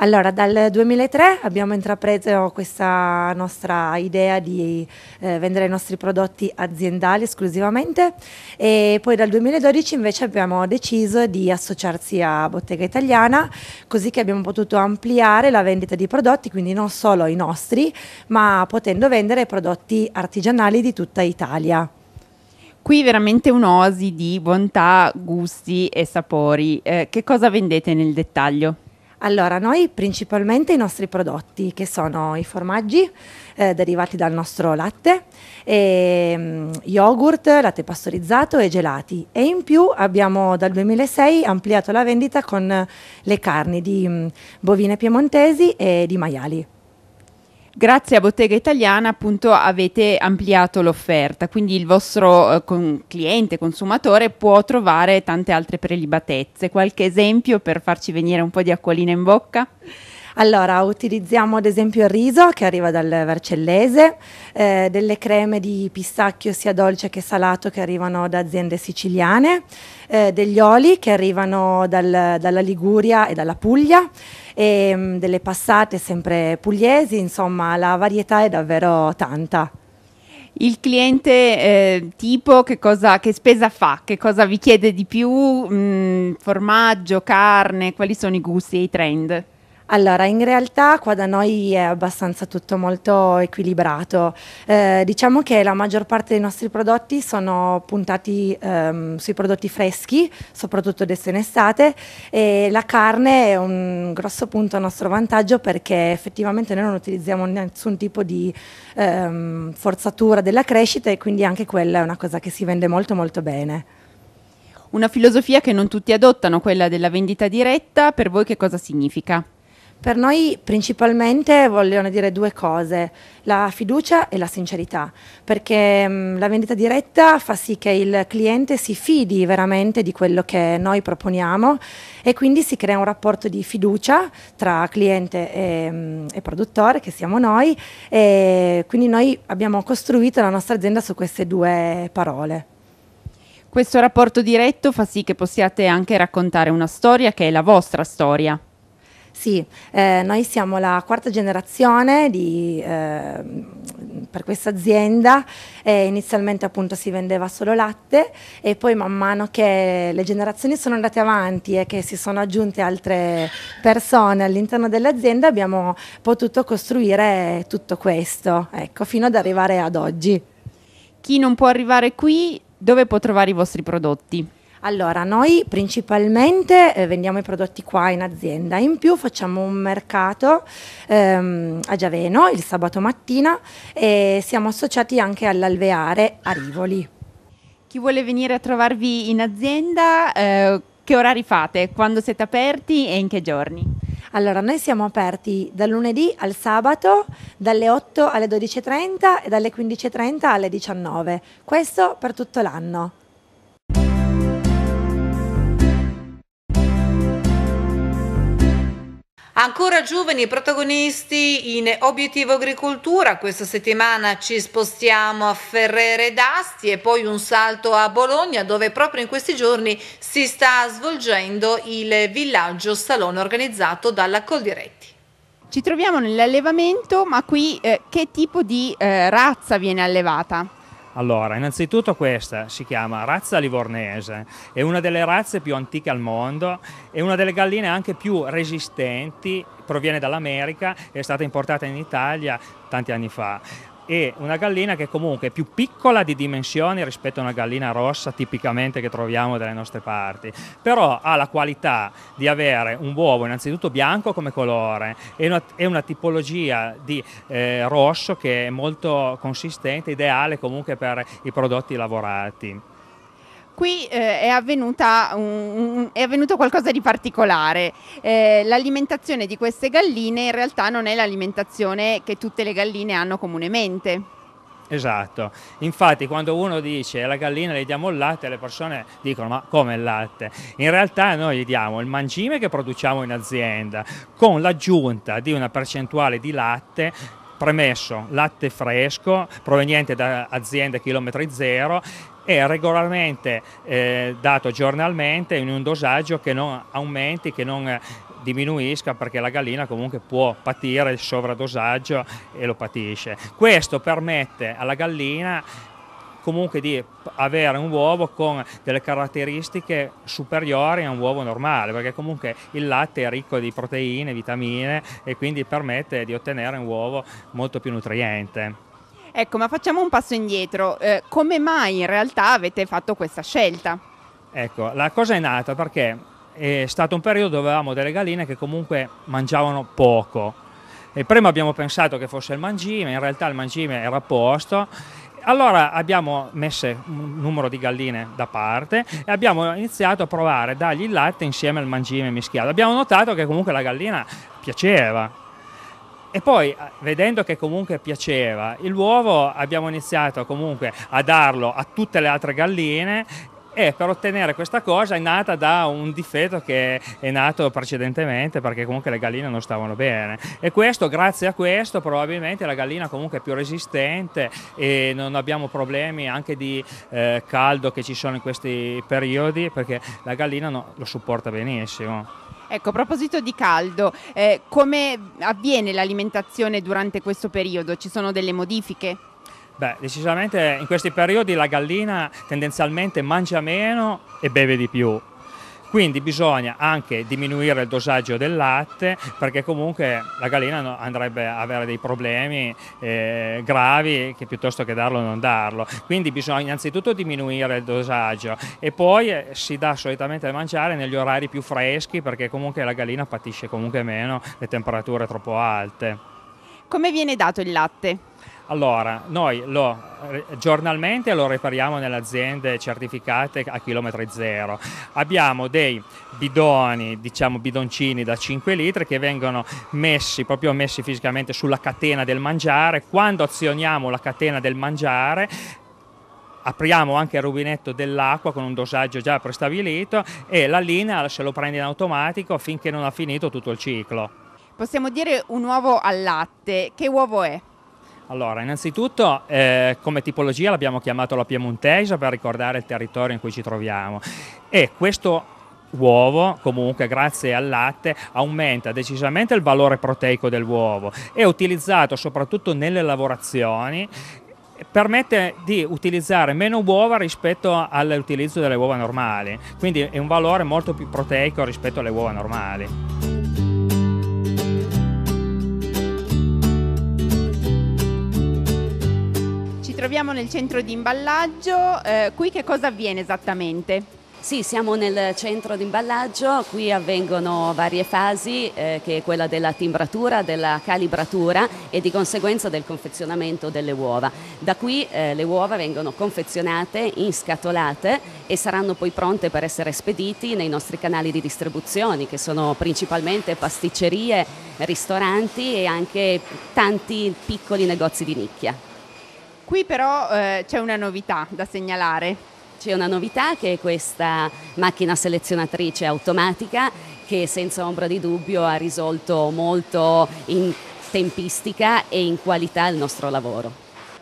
Allora, dal 2003 abbiamo intrapreso questa nostra idea di eh, vendere i nostri prodotti aziendali esclusivamente e poi dal 2012 invece abbiamo deciso di associarsi a Bottega Italiana così che abbiamo potuto ampliare la vendita di prodotti, quindi non solo i nostri, ma potendo vendere prodotti artigianali di tutta Italia. Qui veramente un'osi di bontà, gusti e sapori. Eh, che cosa vendete nel dettaglio? Allora, noi principalmente i nostri prodotti che sono i formaggi eh, derivati dal nostro latte, e, ehm, mh, yogurt, latte pastorizzato e gelati e in più abbiamo dal 2006 ampliato la vendita con le carni di mh, mm, bovine piemontesi e di maiali. Grazie a Bottega Italiana appunto avete ampliato l'offerta, quindi il vostro eh, con cliente, consumatore può trovare tante altre prelibatezze. Qualche esempio per farci venire un po' di acquolina in bocca? Allora, utilizziamo ad esempio il riso che arriva dal Vercellese, eh, delle creme di pistacchio sia dolce che salato che arrivano da aziende siciliane, eh, degli oli che arrivano dal, dalla Liguria e dalla Puglia e ehm, delle passate sempre pugliesi, insomma la varietà è davvero tanta. Il cliente eh, tipo che, cosa, che, spesa fa? Che cosa vi chiede di più? Mm, formaggio, carne, quali sono i gusti e i trend? Allora, in realtà qua da noi è abbastanza tutto molto equilibrato. Eh, diciamo che la maggior parte dei nostri prodotti sono puntati ehm, sui prodotti freschi, soprattutto adesso in estate, e la carne è un grosso punto a nostro vantaggio perché effettivamente noi non utilizziamo nessun tipo di ehm, forzatura della crescita e quindi anche quella è una cosa che si vende molto molto bene. Una filosofia che non tutti adottano, quella della vendita diretta, per voi che cosa significa? Per noi principalmente vogliono dire due cose, la fiducia e la sincerità, perché mh, mm, la vendita diretta fa sì che il cliente si fidi veramente di quello che noi proponiamo e quindi si crea un rapporto di fiducia tra cliente e, mh, mm, e produttore, che siamo noi, e quindi noi abbiamo costruito la nostra azienda su queste due parole. Questo rapporto diretto fa sì che possiate anche raccontare una storia che è la vostra storia. Sì, eh, noi siamo la quarta generazione di, eh, per questa azienda, eh, inizialmente appunto si vendeva solo latte e poi man mano che le generazioni sono andate avanti e che si sono aggiunte altre persone all'interno dell'azienda abbiamo potuto costruire tutto questo, ecco, fino ad arrivare ad oggi. Chi non può arrivare qui, dove può trovare i vostri prodotti? Allora, noi principalmente eh, vendiamo i prodotti qua in azienda, in più facciamo un mercato ehm, a Giaveno il sabato mattina e siamo associati anche all'alveare a Rivoli. Chi vuole venire a trovarvi in azienda, eh, che orari fate? Quando siete aperti e in che giorni? Allora, noi siamo aperti dal lunedì al sabato, dalle 8 alle 12.30 e dalle 15.30 alle 19. Questo per tutto l'anno. Ancora giovani protagonisti in Obiettivo Agricoltura, questa settimana ci spostiamo a Ferrere d'Asti e poi un salto a Bologna dove proprio in questi giorni si sta svolgendo il villaggio salone organizzato dalla Coldiretti. Ci troviamo nell'allevamento, ma qui eh, che tipo di eh, razza viene allevata? Allora, innanzitutto questa si chiama razza livornese, è una delle razze più antiche al mondo, è una delle galline anche più resistenti, proviene dall'America, è stata importata in Italia tanti anni fa e una gallina che comunque è più piccola di dimensioni rispetto a una gallina rossa tipicamente che troviamo dalle nostre parti, però ha la qualità di avere un uovo innanzitutto bianco come colore e una, e una tipologia di eh, rosso che è molto consistente, ideale comunque per i prodotti lavorati qui eh, è, un, è, avvenuto qualcosa di particolare. Eh, l'alimentazione di queste galline in realtà non è l'alimentazione che tutte le galline hanno comunemente. Esatto, infatti quando uno dice alla gallina le diamo il latte, le persone dicono ma come il latte? In realtà noi gli diamo il mangime che produciamo in azienda con l'aggiunta di una percentuale di latte premesso latte fresco proveniente da aziende chilometri zero è regolarmente eh, dato giornalmente in un dosaggio che non aumenti, che non eh, diminuisca perché la gallina comunque può patire il sovradosaggio e lo patisce. Questo permette alla gallina comunque di avere un uovo con delle caratteristiche superiori a un uovo normale, perché comunque il latte è ricco di proteine, vitamine e quindi permette di ottenere un uovo molto più nutriente. Ecco, ma facciamo un passo indietro. Eh, come mai in realtà avete fatto questa scelta? Ecco, la cosa è nata perché eh, è stato un periodo dove avevamo delle galline che comunque mangiavano poco. E prima abbiamo pensato che fosse il mangime, in realtà il mangime era a posto. Allora abbiamo messo un numero di galline da parte e abbiamo iniziato a provare a dargli il latte insieme al mangime mischiato. Abbiamo notato che comunque la gallina piaceva, e poi, eh, vedendo che comunque piaceva, l'uovo abbiamo iniziato comunque a darlo a tutte le altre galline e per ottenere questa cosa è nata da un difetto che è nato precedentemente perché comunque le galline non stavano bene e questo grazie a questo probabilmente la gallina comunque è più resistente e non abbiamo problemi anche di eh, caldo che ci sono in questi periodi perché la gallina no, lo supporta benissimo. Ecco, a proposito di caldo, eh, come avviene l'alimentazione durante questo periodo? Ci sono delle modifiche? Beh, decisamente in questi periodi la gallina tendenzialmente mangia meno e beve di più quindi bisogna anche diminuire il dosaggio del latte perché comunque la gallina andrebbe a avere dei problemi eh, gravi che piuttosto che darlo non darlo. Quindi bisogna innanzitutto diminuire il dosaggio e poi eh, si dà solitamente da mangiare negli orari più freschi perché comunque la gallina patisce comunque meno le temperature troppo alte. Come viene dato il latte? Allora, noi lo, giornalmente lo ripariamo nelle aziende certificate a chilometri zero. Abbiamo dei bidoni, diciamo bidoncini da 5 litri che vengono messi, proprio messi fisicamente sulla catena del mangiare. Quando azioniamo la catena del mangiare apriamo anche il rubinetto dell'acqua con un dosaggio già prestabilito e la linea se lo prende in automatico finché non ha finito tutto il ciclo. Possiamo dire un uovo al latte, che uovo è? Allora, innanzitutto eh, come tipologia l'abbiamo chiamato la piemontesa per ricordare il territorio in cui ci troviamo e questo uovo comunque grazie al latte aumenta decisamente il valore proteico dell'uovo è utilizzato soprattutto nelle lavorazioni permette di utilizzare meno uova rispetto all'utilizzo delle uova normali quindi è un valore molto più proteico rispetto alle uova normali troviamo nel centro di imballaggio, eh, qui che cosa avviene esattamente? Sì, siamo nel centro di imballaggio, qui avvengono varie fasi, eh, che è quella della timbratura, della calibratura e di conseguenza del confezionamento delle uova. Da qui eh, le uova vengono confezionate in scatolate e saranno poi pronte per essere spediti nei nostri canali di distribuzione, che sono principalmente pasticcerie, ristoranti e anche tanti piccoli negozi di nicchia. Qui però eh, c'è una novità da segnalare. C'è una novità che è questa macchina selezionatrice automatica che senza ombra di dubbio ha risolto molto in tempistica e in qualità il nostro lavoro.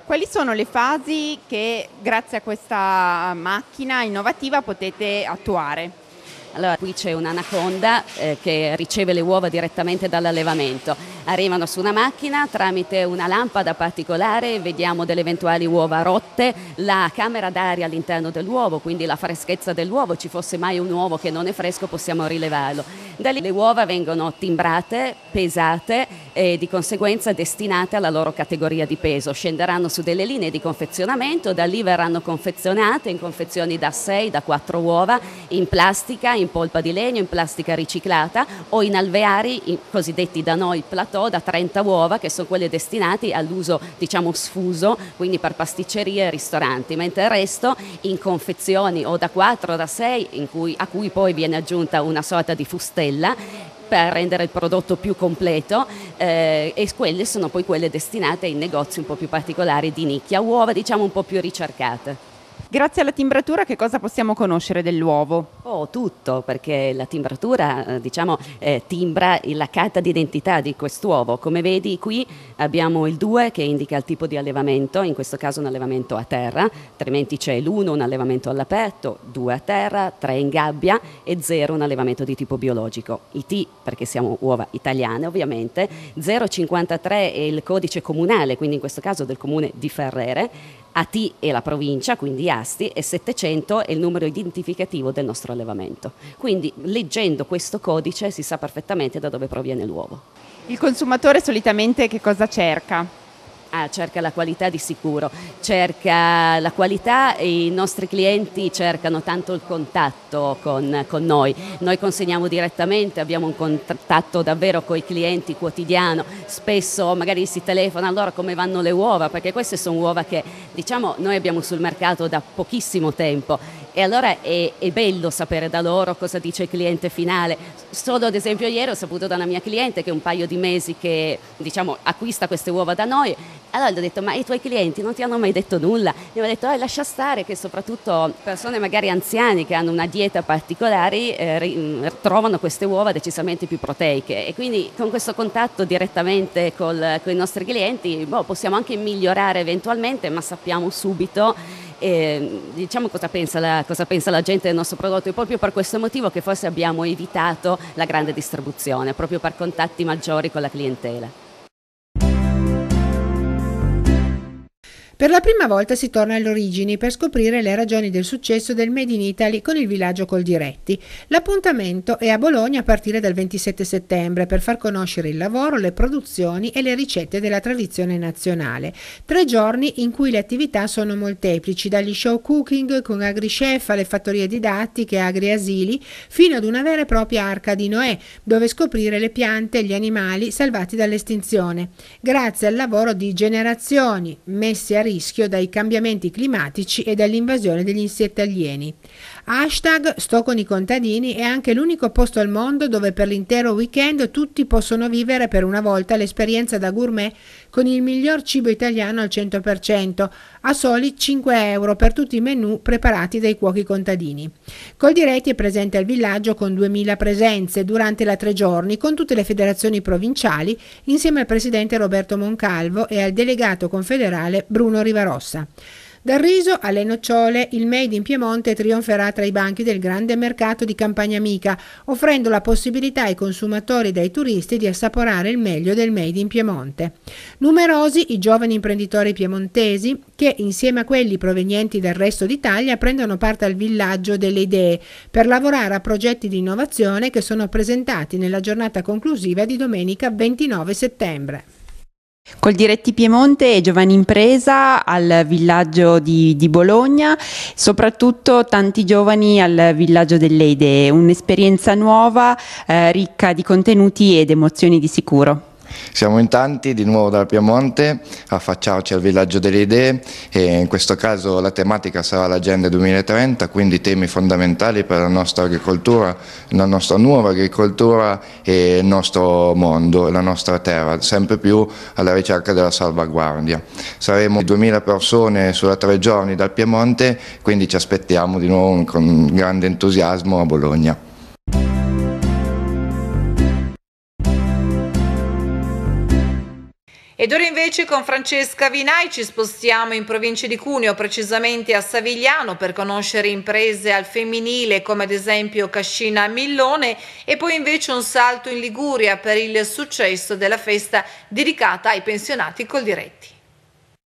Quali sono le fasi che grazie a questa macchina innovativa potete attuare? Allora, qui c'è un'anaconda eh, che riceve le uova direttamente dall'allevamento arrivano su una macchina tramite una lampada particolare, vediamo delle eventuali uova rotte, la camera d'aria all'interno dell'uovo, quindi la freschezza dell'uovo, ci fosse mai un uovo che non è fresco possiamo rilevarlo. Da lì le uova vengono timbrate, pesate e di conseguenza destinate alla loro categoria di peso. Scenderanno su delle linee di confezionamento, da lì verranno confezionate in confezioni da 6, da 4 uova, in plastica, in polpa di legno, in plastica riciclata o in alveari in cosiddetti da noi plateau da 30 uova che sono quelle destinate all'uso diciamo sfuso, quindi per pasticcerie e ristoranti, mentre il resto in confezioni o da 4 o da 6 cui, a cui poi viene aggiunta una sorta di fustella per rendere il prodotto più completo eh, e quelle sono poi quelle destinate ai negozi un po' più particolari di nicchia, uova diciamo un po' più ricercate. Grazie alla timbratura che cosa possiamo conoscere dell'uovo? Oh, tutto, perché la timbratura, eh, diciamo, eh, timbra la carta d'identità di quest'uovo. Come vedi qui abbiamo il 2 che indica il tipo di allevamento, in questo caso un allevamento a terra, altrimenti c'è l'1 un allevamento all'aperto, 2 a terra, 3 in gabbia e 0 un allevamento di tipo biologico. I T, perché siamo uova italiane ovviamente, 053 è il codice comunale, quindi in questo caso del comune di Ferrere, AT è la provincia, quindi A casti e 700 è il numero identificativo del nostro allevamento. Quindi leggendo questo codice si sa perfettamente da dove proviene l'uovo. Il consumatore solitamente che cosa cerca? Ah, cerca la qualità di sicuro, cerca la qualità e i nostri clienti cercano tanto il contatto con, con noi. Noi consegniamo direttamente, abbiamo un contatto davvero con i clienti quotidiano, spesso magari si telefona allora come vanno le uova, perché queste sono uova che diciamo noi abbiamo sul mercato da pochissimo tempo e allora è, è, bello sapere da loro cosa dice il cliente finale. Solo ad esempio ieri ho saputo da una mia cliente che è un paio di mesi che diciamo, acquista queste uova da noi. Allora gli ho detto ma i tuoi clienti non ti hanno mai detto nulla? Gli ho detto oh, lascia stare che soprattutto persone magari anziane che hanno una dieta particolare eh, mm, trovano queste uova decisamente più proteiche e quindi con questo contatto direttamente col, con i nostri clienti boh, possiamo anche migliorare eventualmente ma sappiamo subito e, diciamo cosa pensa, la, cosa pensa la gente del nostro prodotto, è proprio per questo motivo che forse abbiamo evitato la grande distribuzione, proprio per contatti maggiori con la clientela. Per la prima volta si torna alle origini per scoprire le ragioni del successo del Made in Italy con il villaggio Coldiretti. L'appuntamento è a Bologna a partire dal 27 settembre per far conoscere il lavoro, le produzioni e le ricette della tradizione nazionale. Tre giorni in cui le attività sono molteplici, dagli show cooking con AgriChef alle fattorie didattiche, e agriasili, fino ad una vera e propria arca di Noè, dove scoprire le piante e gli animali salvati dall'estinzione. Grazie al lavoro di generazioni messi a rischio dai cambiamenti climatici e dall'invasione degli insetti alieni. Hashtag Sto con i contadini è anche l'unico posto al mondo dove per l'intero weekend tutti possono vivere per una volta l'esperienza da gourmet con il miglior cibo italiano al 100%, a soli 5 euro per tutti i menù preparati dai cuochi contadini. Coldiretti è presente al villaggio con 2000 presenze durante la tre giorni con tutte le federazioni provinciali insieme al presidente Roberto Moncalvo e al delegato confederale Bruno Rivarossa. Dal riso alle nocciole, il Made in Piemonte trionferà tra i banchi del grande mercato di Amica, offrendo la possibilità ai consumatori e ai turisti di assaporare il meglio del Made in Piemonte. Numerosi i giovani imprenditori piemontesi che, insieme a quelli provenienti dal resto d'Italia, prendono parte al villaggio delle idee per lavorare a progetti di innovazione che sono presentati nella giornata conclusiva di domenica 29 settembre. Col Diretti Piemonte e Giovani Impresa al villaggio di, di, Bologna, soprattutto tanti giovani al villaggio delle idee, un'esperienza nuova, eh, ricca di contenuti ed emozioni di sicuro. Siamo in tanti di nuovo dal Piemonte affacciarci al Villaggio delle Idee e in questo caso la tematica sarà l'Agenda 2030, quindi temi fondamentali per la nostra agricoltura, la nostra nuova agricoltura e il nostro mondo, la nostra terra, sempre più alla ricerca della salvaguardia. Saremo 2000 persone sulla tre giorni dal Piemonte, quindi ci aspettiamo di nuovo con grande entusiasmo a Bologna. Ed ora invece con Francesca Vinai ci spostiamo in provincia di Cuneo, precisamente a Savigliano, per conoscere imprese al femminile come ad esempio Cascina Millone e poi invece un salto in Liguria per il successo della festa dedicata ai pensionati col diretti.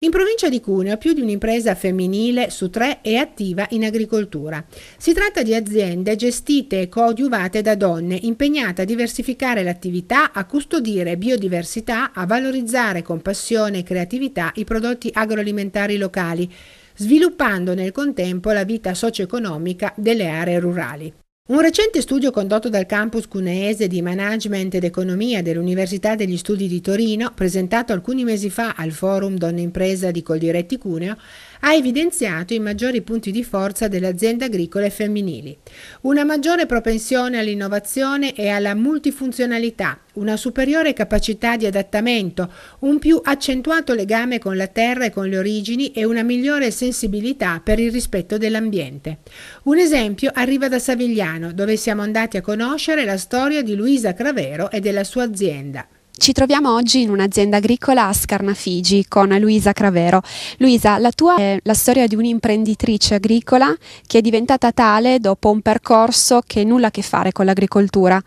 In provincia di Cuneo più di un'impresa femminile su tre è attiva in agricoltura. Si tratta di aziende gestite e coadiuvate da donne impegnate a diversificare l'attività, a custodire biodiversità, a valorizzare con passione e creatività i prodotti agroalimentari locali, sviluppando nel contempo la vita socio-economica delle aree rurali. Un recente studio condotto dal campus cuneese di Management ed Economia dell'Università degli Studi di Torino, presentato alcuni mesi fa al Forum Donne Impresa di Coldiretti Cuneo, ha evidenziato i maggiori punti di forza delle aziende agricole femminili. Una maggiore propensione all'innovazione e alla multifunzionalità, una superiore capacità di adattamento, un più accentuato legame con la terra e con le origini e una migliore sensibilità per il rispetto dell'ambiente. Un esempio arriva da Savigliano, dove siamo andati a conoscere la storia di Luisa Cravero e della sua azienda. Ci troviamo oggi in un'azienda agricola a Scarnafigi con Luisa Cravero. Luisa, la tua è la storia di un'imprenditrice agricola che è diventata tale dopo un percorso che nulla a che fare con l'agricoltura.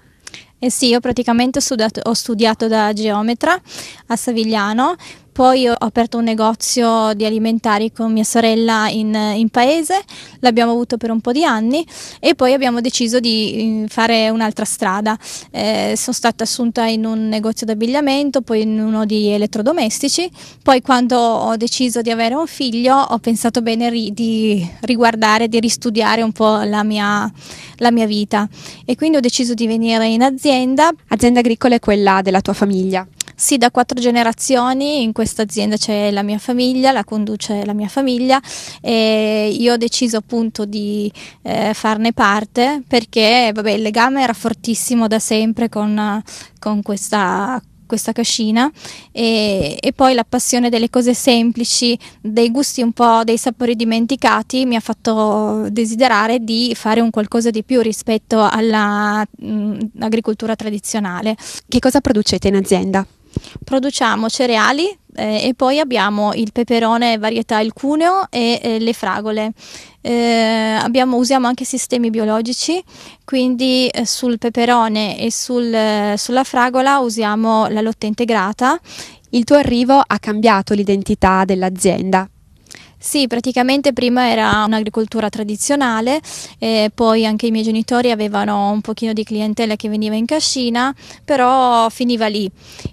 Eh sì, io praticamente ho studiato, ho studiato, da geometra a Savigliano, poi ho aperto un negozio di alimentari con mia sorella in, in paese, l'abbiamo avuto per un po' di anni e poi abbiamo deciso di mm, fare un'altra strada. Eh, sono stata assunta in un negozio d'abbigliamento, poi in uno di elettrodomestici, poi quando ho deciso di avere un figlio ho pensato bene ri, di riguardare, di ristudiare un po' la mia, la mia vita e quindi ho deciso di venire in azienda. Azienda agricola è quella della tua famiglia? Sì, da quattro generazioni in questa azienda c'è la mia famiglia, la conduce la mia famiglia e io ho deciso appunto di eh, farne parte perché vabbè, il legame era fortissimo da sempre con, con questa, questa cascina e, e, poi la passione delle cose semplici, dei gusti un po', dei sapori dimenticati mi ha fatto desiderare di fare un qualcosa di più rispetto all'agricoltura mm, tradizionale. Che cosa producete in azienda? Produciamo cereali eh, e poi abbiamo il peperone varietà il cuneo e eh, le fragole. Eh, abbiamo, usiamo anche sistemi biologici, quindi eh, sul peperone e sul, eh, sulla fragola usiamo la lotta integrata. Il tuo arrivo ha cambiato l'identità dell'azienda. Sì, praticamente prima era un'agricoltura tradizionale, poi anche i miei genitori avevano un pochino di clientela che veniva in cascina, però finiva lì.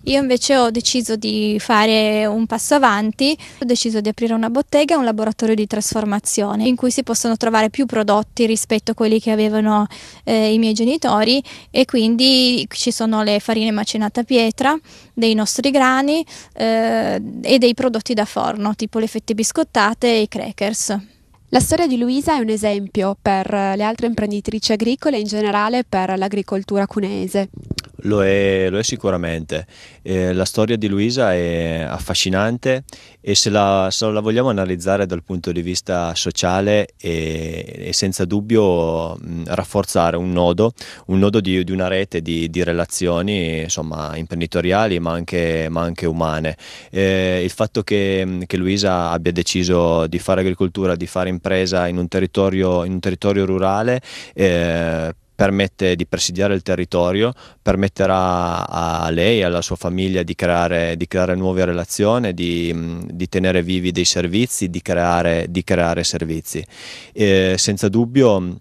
Io invece ho deciso di fare un passo avanti, ho deciso di aprire una bottega un laboratorio di trasformazione in cui si possono trovare più prodotti rispetto a quelli che avevano eh, i miei genitori e quindi ci sono le farine macinate a pietra, dei nostri grani eh, e dei prodotti da forno, tipo le fette biscottate patate e i crackers. La storia di Luisa è un esempio per le altre imprenditrici agricole e in generale per l'agricoltura cuneese. Lo è, lo è sicuramente. Eh, la storia di Luisa è affascinante e se la, se la vogliamo analizzare dal punto di vista sociale è, è senza dubbio mh, mm, rafforzare un nodo, un nodo di, di una rete di, di relazioni insomma, imprenditoriali ma anche, ma anche umane. Eh, il fatto che, mm, che, Luisa abbia deciso di fare agricoltura, di fare impresa in un territorio, in un territorio rurale eh, permette di presidiare il territorio, permetterà a lei e alla sua famiglia di creare, di creare nuove relazioni, di, mm, di, tenere vivi dei servizi, di creare, di creare servizi. E senza dubbio mm,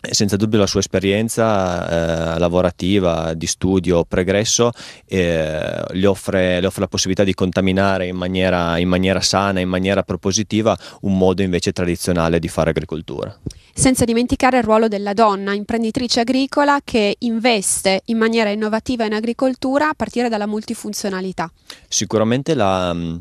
senza dubbio la sua esperienza eh, lavorativa, di studio, pregresso, eh, le, offre, le, offre, la possibilità di contaminare in maniera, in maniera sana, in maniera propositiva, un modo invece tradizionale di fare agricoltura senza dimenticare il ruolo della donna, imprenditrice agricola che investe in maniera innovativa in agricoltura a partire dalla multifunzionalità. Sicuramente la mm,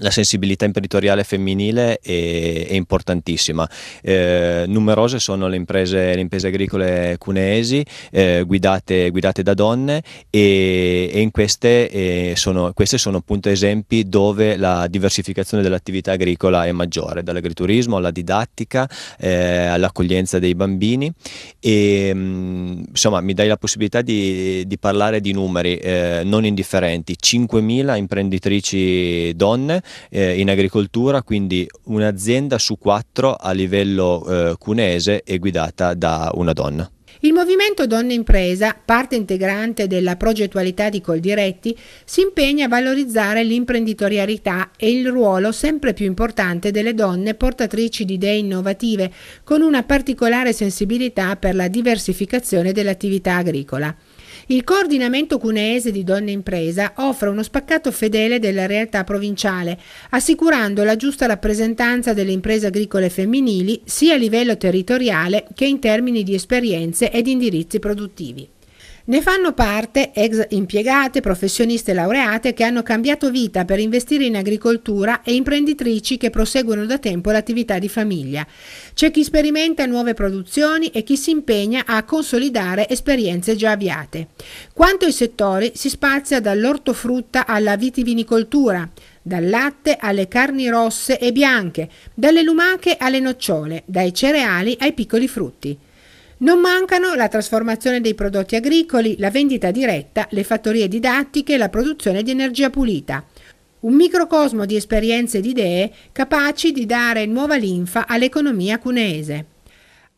la sensibilità imprenditoriale femminile è, è importantissima. Eh, numerose sono le imprese, le imprese agricole cuneesi eh, guidate, guidate, da donne e, e in queste, eh, sono, queste, sono, appunto esempi dove la diversificazione dell'attività agricola è maggiore, dall'agriturismo alla didattica, eh, all'accoglienza dei bambini. E, mh, mm, insomma, mi dai la possibilità di, di parlare di numeri eh, non indifferenti, 5.000 imprenditrici donne, eh, in agricoltura, quindi un'azienda su quattro a livello eh, cunese è guidata da una donna. Il movimento Donne Impresa, parte integrante della progettualità di Coldiretti, si impegna a valorizzare l'imprenditorialità e il ruolo sempre più importante delle donne portatrici di idee innovative, con una particolare sensibilità per la diversificazione dell'attività agricola. Il coordinamento cuneese di Donne Impresa offre uno spaccato fedele della realtà provinciale, assicurando la giusta rappresentanza delle imprese agricole femminili sia a livello territoriale che in termini di esperienze ed indirizzi produttivi. Ne fanno parte ex impiegate, professioniste laureate che hanno cambiato vita per investire in agricoltura e imprenditrici che proseguono da tempo l'attività di famiglia. C'è chi sperimenta nuove produzioni e chi si impegna a consolidare esperienze già avviate. Quanto ai settori, si spazia dall'ortofrutta alla vitivinicoltura, dal latte alle carni rosse e bianche, dalle lumache alle nocciole, dai cereali ai piccoli frutti. Non mancano la trasformazione dei prodotti agricoli, la vendita diretta, le fattorie didattiche e la produzione di energia pulita. Un microcosmo di esperienze e di idee capaci di dare nuova linfa all'economia cuneese.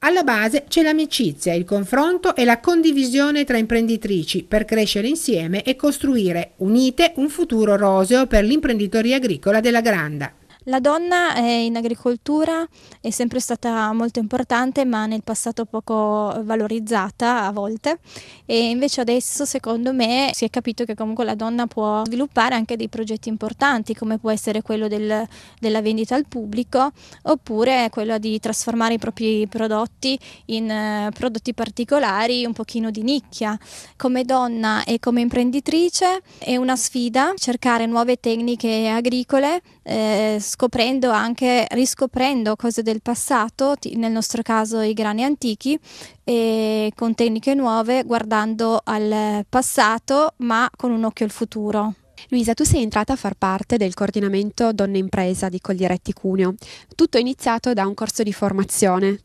Alla base c'è l'amicizia, il confronto e la condivisione tra imprenditrici per crescere insieme e costruire, unite, un futuro roseo per l'imprenditoria agricola della Granda. La donna eh, in agricoltura è sempre stata molto importante, ma nel passato poco valorizzata a volte e invece adesso secondo me si è capito che comunque la donna può sviluppare anche dei progetti importanti, come può essere quello del, della vendita al pubblico oppure quello di trasformare i propri prodotti in eh, prodotti particolari, un pochino di nicchia. Come donna e come imprenditrice è una sfida cercare nuove tecniche agricole, eh, scoprendo anche, riscoprendo cose del passato, nel nostro caso i grani antichi, e con tecniche nuove, guardando al passato ma con un occhio al futuro. Luisa, tu sei entrata a far parte del coordinamento Donne Impresa di Coldiretti Cuneo. Tutto è iniziato da un corso di formazione.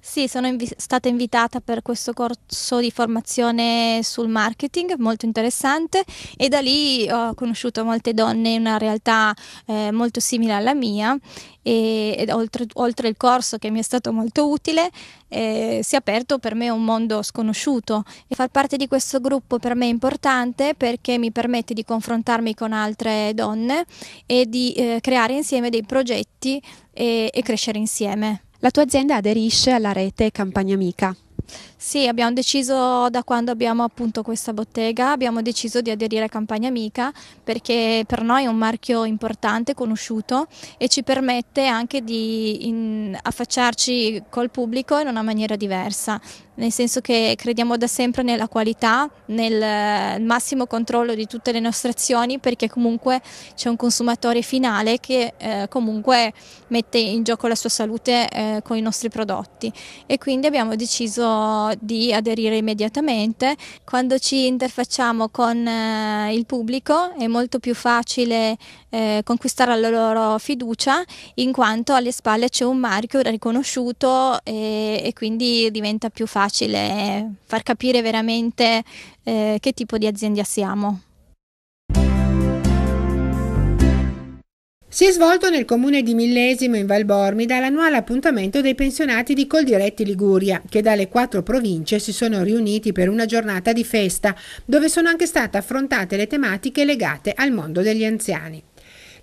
Sì, sono invi- stata invitata per questo corso di formazione sul marketing, molto interessante, e da lì ho conosciuto molte donne in una realtà eh, molto simile alla mia e, ed oltre, oltre, il corso che mi è stato molto utile, eh, si è aperto per me un mondo sconosciuto. E far parte di questo gruppo per me è importante perché mi permette di confrontarmi con altre donne e di eh, creare insieme dei progetti e, e crescere insieme. La tua azienda aderisce alla rete Campagna Amica. Sì, abbiamo deciso da quando abbiamo appunto questa bottega, abbiamo deciso di aderire a Campagna Amica perché per noi è un marchio importante, conosciuto e ci permette anche di in, affacciarci col pubblico in una maniera diversa nel senso che crediamo da sempre nella qualità, nel eh, massimo controllo di tutte le nostre azioni perché comunque c'è un consumatore finale che eh, comunque mette in gioco la sua salute eh, con i nostri prodotti e quindi abbiamo deciso di aderire immediatamente. Quando ci interfacciamo con eh, il pubblico è molto più facile eh, conquistare la loro fiducia in quanto alle spalle c'è un marchio riconosciuto e, e quindi diventa più facile far capire veramente eh, che tipo di azienda siamo. Si è svolto nel comune di Millesimo in Val Bormida l'annuale appuntamento dei pensionati di Coldiretti Liguria, che dalle quattro province si sono riuniti per una giornata di festa, dove sono anche state affrontate le tematiche legate al mondo degli anziani.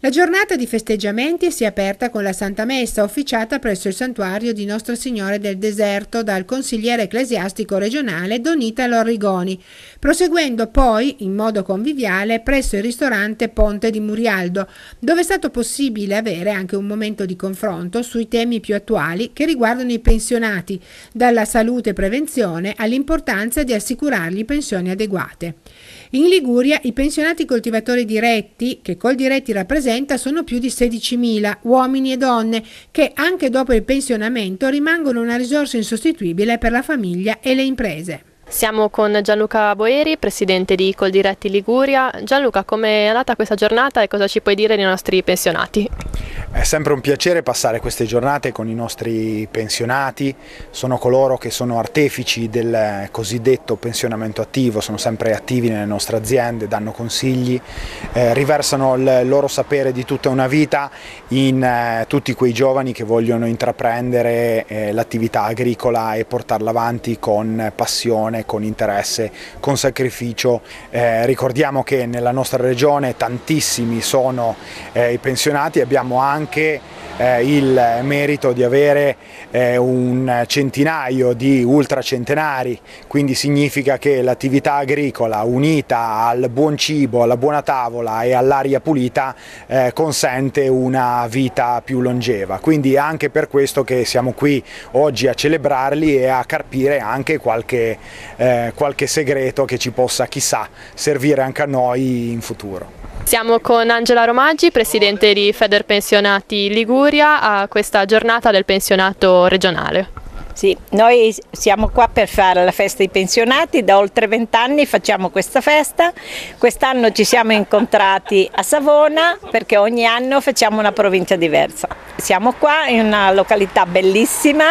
La giornata di festeggiamenti si è aperta con la Santa Messa officiata presso il santuario di Nostra Signora del Deserto dal consigliere ecclesiastico regionale Don Donita Lorrigoni, proseguendo poi in modo conviviale presso il ristorante Ponte di Murialdo, dove è stato possibile avere anche un momento di confronto sui temi più attuali che riguardano i pensionati, dalla salute e prevenzione all'importanza di assicurargli pensioni adeguate. In Liguria i pensionati coltivatori diretti, che col diretti rappresenta, sono più di 16.000 uomini e donne che anche dopo il pensionamento rimangono una risorsa insostituibile per la famiglia e le imprese. Siamo con Gianluca Boeri, presidente di Coldiretti Liguria. Gianluca, come è andata questa giornata e cosa ci puoi dire dei nostri pensionati? È sempre un piacere passare queste giornate con i nostri pensionati, sono coloro che sono artefici del cosiddetto pensionamento attivo, sono sempre attivi nelle nostre aziende, danno consigli, eh, riversano il loro sapere di tutta una vita in eh, tutti quei giovani che vogliono intraprendere eh, l'attività agricola e portarla avanti con passione, con interesse, con sacrificio. Eh, ricordiamo che nella nostra regione tantissimi sono eh, i pensionati, abbiamo anche anche eh, il merito di avere eh, un centinaio di ultracentenari, quindi significa che l'attività agricola unita al buon cibo, alla buona tavola e all'aria pulita eh, consente una vita più longeva. Quindi è anche per questo che siamo qui oggi a celebrarli e a carpire anche qualche, eh, qualche segreto che ci possa chissà servire anche a noi in futuro. Siamo con Angela Romaggi, presidente di Feder Pensionati Liguria, a questa giornata del pensionato regionale. Sì, noi siamo qua per fare la festa dei pensionati, da oltre vent'anni facciamo questa festa, quest'anno ci siamo incontrati a Savona perché ogni anno facciamo una provincia diversa. Siamo qua in una località bellissima,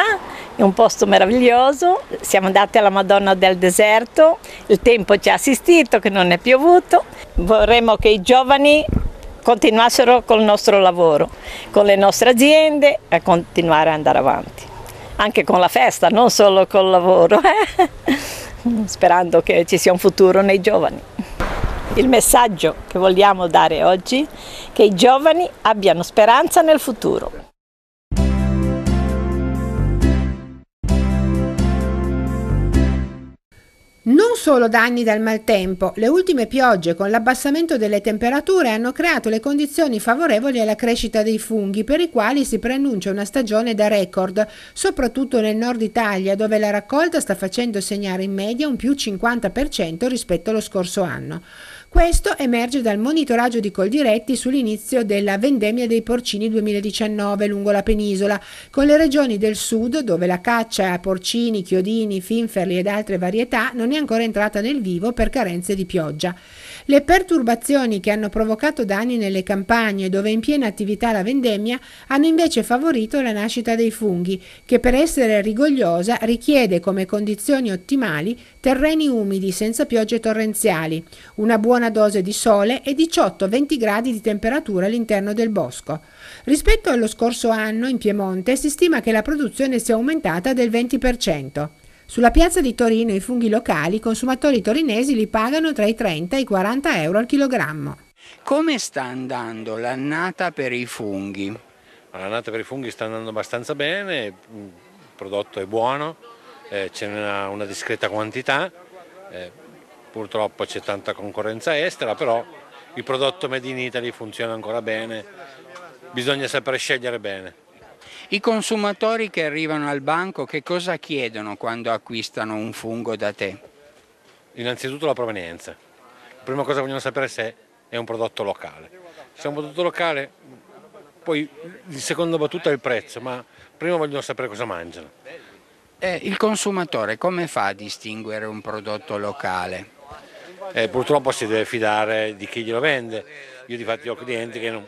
è un posto meraviglioso, siamo andati alla Madonna del Deserto, il tempo ci ha assistito, che non è piovuto. Vorremmo che i giovani continuassero col nostro lavoro, con le nostre aziende e continuare ad andare avanti. Anche con la festa, non solo col lavoro, eh? sperando che ci sia un futuro nei giovani. Il messaggio che vogliamo dare oggi è che i giovani abbiano speranza nel futuro. Non solo danni dal maltempo, le ultime piogge con l'abbassamento delle temperature hanno creato le condizioni favorevoli alla crescita dei funghi per i quali si preannuncia una stagione da record, soprattutto nel nord Italia dove la raccolta sta facendo segnare in media un più 50% rispetto allo scorso anno. Questo emerge dal monitoraggio di Coldiretti sull'inizio della vendemmia dei porcini 2019 lungo la penisola, con le regioni del sud dove la caccia a porcini, chiodini, finferli ed altre varietà non è ancora entrata nel vivo per carenze di pioggia. Le perturbazioni che hanno provocato danni nelle campagne dove è in piena attività la vendemmia hanno invece favorito la nascita dei funghi, che per essere rigogliosa richiede come condizioni ottimali terreni umidi senza piogge torrenziali, una buona dose di sole e 18-20 gradi di temperatura all'interno del bosco. Rispetto allo scorso anno in Piemonte si stima che la produzione sia aumentata del 20%. Sulla piazza di Torino i funghi locali i consumatori torinesi li pagano tra i 30 e i 40 euro al chilogrammo. Come sta andando l'annata per i funghi? L'annata per i funghi sta andando abbastanza bene, il prodotto è buono, eh, ce n'è una discreta quantità, eh, purtroppo c'è tanta concorrenza estera, però il prodotto Made in Italy funziona ancora bene, bisogna sapere scegliere bene. I consumatori che arrivano al banco che cosa chiedono quando acquistano un fungo da te? Innanzitutto la provenienza. La prima cosa che vogliono sapere è se è un prodotto locale. Se è un prodotto locale, poi in seconda battuta è il prezzo, ma prima vogliono sapere cosa mangiano. Eh, il consumatore come fa a distinguere un prodotto locale? Eh, purtroppo si deve fidare di chi glielo vende. Io di fatti ho clienti che non,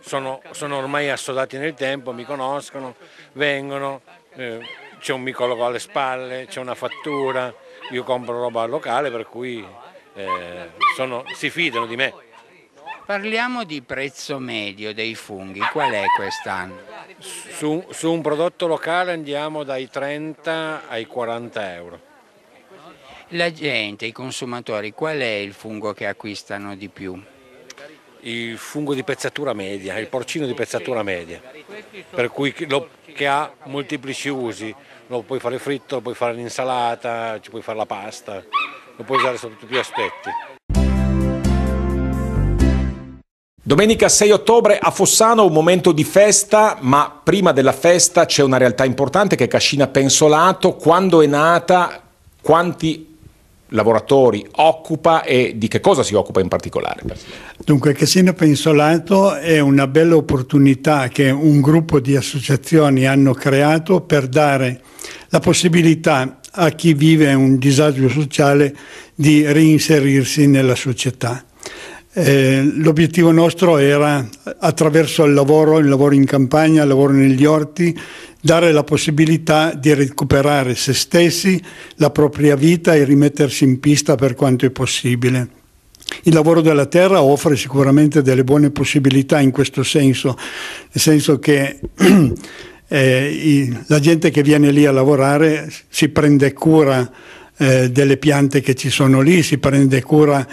sono, sono ormai assodati nel tempo, mi conoscono, vengono, eh, c'è un micologo alle spalle, c'è una fattura, io compro roba locale per cui eh, sono, si fidano di me. Parliamo di prezzo medio dei funghi, qual è quest'anno? Su, su, un prodotto locale andiamo dai 30 ai 40 euro. La gente, i consumatori, qual è il fungo che acquistano di più? il fungo di pezzatura media, il porcino di pezzatura media, per cui lo, che ha molteplici usi, lo puoi fare fritto, lo puoi fare in insalata, ci puoi fare la pasta, lo puoi usare sotto tutti gli aspetti. Domenica 6 ottobre a Fossano un momento di festa, ma prima della festa c'è una realtà importante che è Cascina Pensolato. Quando è nata, quanti lavoratori occupa e di che cosa si occupa in particolare? Dunque Cassino Pensolato è una bella opportunità che un gruppo di associazioni hanno creato per dare la possibilità a chi vive un disagio sociale di reinserirsi nella società. Eh, l'obiettivo nostro era attraverso il lavoro, il lavoro in campagna, il lavoro negli orti, dare la possibilità di recuperare se stessi, la propria vita e rimettersi in pista per quanto è possibile. Il lavoro della terra offre sicuramente delle buone possibilità in questo senso, nel senso che eh, i, la gente che viene lì a lavorare si prende cura eh, delle piante che ci sono lì, si prende cura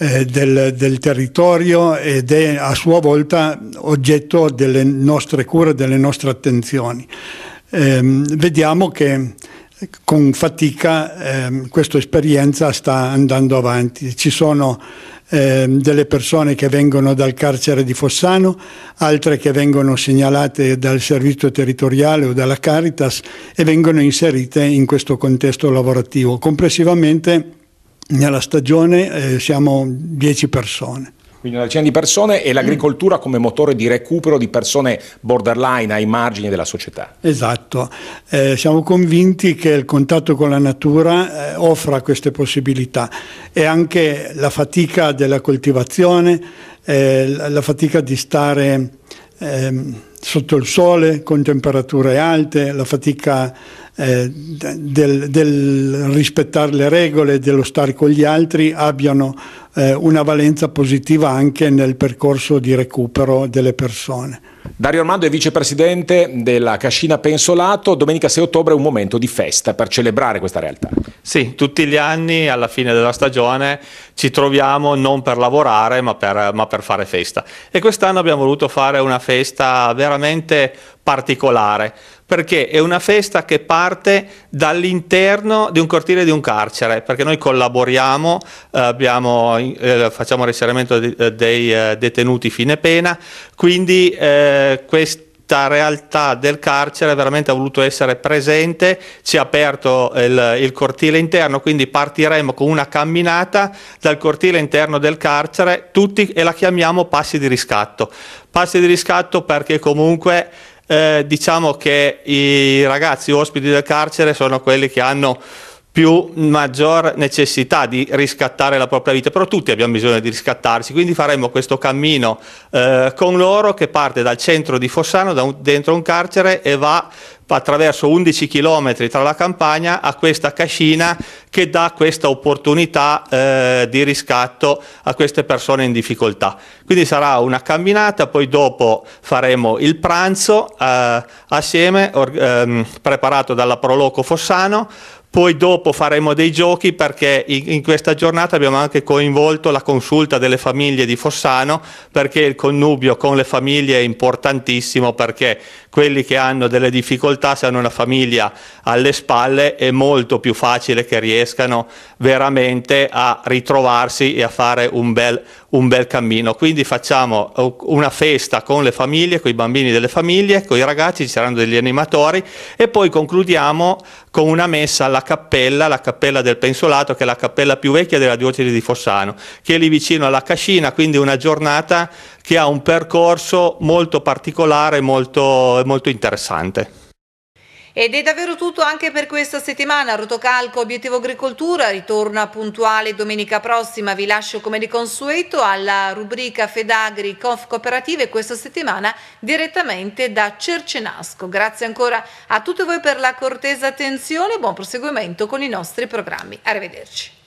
eh, del, del, territorio ed è a sua volta oggetto delle nostre cure, delle nostre attenzioni. Eh, vediamo che con fatica eh, questa esperienza sta andando avanti. Ci sono eh, delle persone che vengono dal carcere di Fossano, altre che vengono segnalate dal servizio territoriale o dalla Caritas e vengono inserite in questo contesto lavorativo. Complessivamente nella stagione eh, siamo 10 persone. Quindi una decina di persone e l'agricoltura come motore di recupero di persone borderline ai margini della società. Esatto, eh, siamo convinti che il contatto con la natura eh, offra queste possibilità e anche la fatica della coltivazione, eh, la fatica di stare ehm, sotto il sole con temperature alte, la fatica eh, del, del rispettare le regole, dello stare con gli altri, abbiano eh, una valenza positiva anche nel percorso di recupero delle persone. Dario Armando è vicepresidente della Cascina Pensolato, domenica 6 ottobre è un momento di festa per celebrare questa realtà. Sì, tutti gli anni alla fine della stagione ci troviamo non per lavorare ma per, ma per fare festa e quest'anno abbiamo voluto fare una festa veramente particolare perché è una festa che parte dall'interno di un cortile di un carcere, perché noi collaboriamo, eh, abbiamo eh, facciamo reinserimento de eh, dei eh, detenuti fine pena, quindi eh, questa realtà del carcere veramente ha voluto essere presente, ci ha aperto il, il, cortile interno, quindi partiremo con una camminata dal cortile interno del carcere tutti, e la chiamiamo passi di riscatto. Passi di riscatto perché comunque eh, diciamo che i ragazzi ospiti del carcere sono quelli che hanno più maggior necessità di riscattare la propria vita, però tutti abbiamo bisogno di riscattarsi, quindi faremo questo cammino eh, con loro che parte dal centro di Fossano, da un, dentro un carcere e va attraverso 11 chilometri tra la campagna a questa cascina che dà questa opportunità eh, di riscatto a queste persone in difficoltà. Quindi sarà una camminata, poi dopo faremo il pranzo eh, assieme or, ehm, preparato dalla Proloco Fossano, poi dopo faremo dei giochi perché in questa giornata abbiamo anche coinvolto la consulta delle famiglie di Fossano perché il connubio con le famiglie è importantissimo perché quelli che hanno delle difficoltà, se hanno una famiglia alle spalle, è molto più facile che riescano veramente a ritrovarsi e a fare un bel, un bel cammino. Quindi facciamo eh, una festa con le famiglie, con i bambini delle famiglie, con i ragazzi, ci saranno degli animatori e poi concludiamo con una messa alla cappella, la cappella del Pensolato, che è la cappella più vecchia della diocesi di Fossano, che è lì vicino alla Cascina, quindi una giornata che ha un percorso molto particolare e molto, molto interessante. Ed è davvero tutto anche per questa settimana. Rotocalco Obiettivo Agricoltura ritorna puntuale domenica prossima. Vi lascio come di consueto alla rubrica Fedagri Conf Cooperative questa settimana direttamente da Cercenasco. Grazie ancora a tutti voi per la cortesa attenzione e buon proseguimento con i nostri programmi. Arrivederci.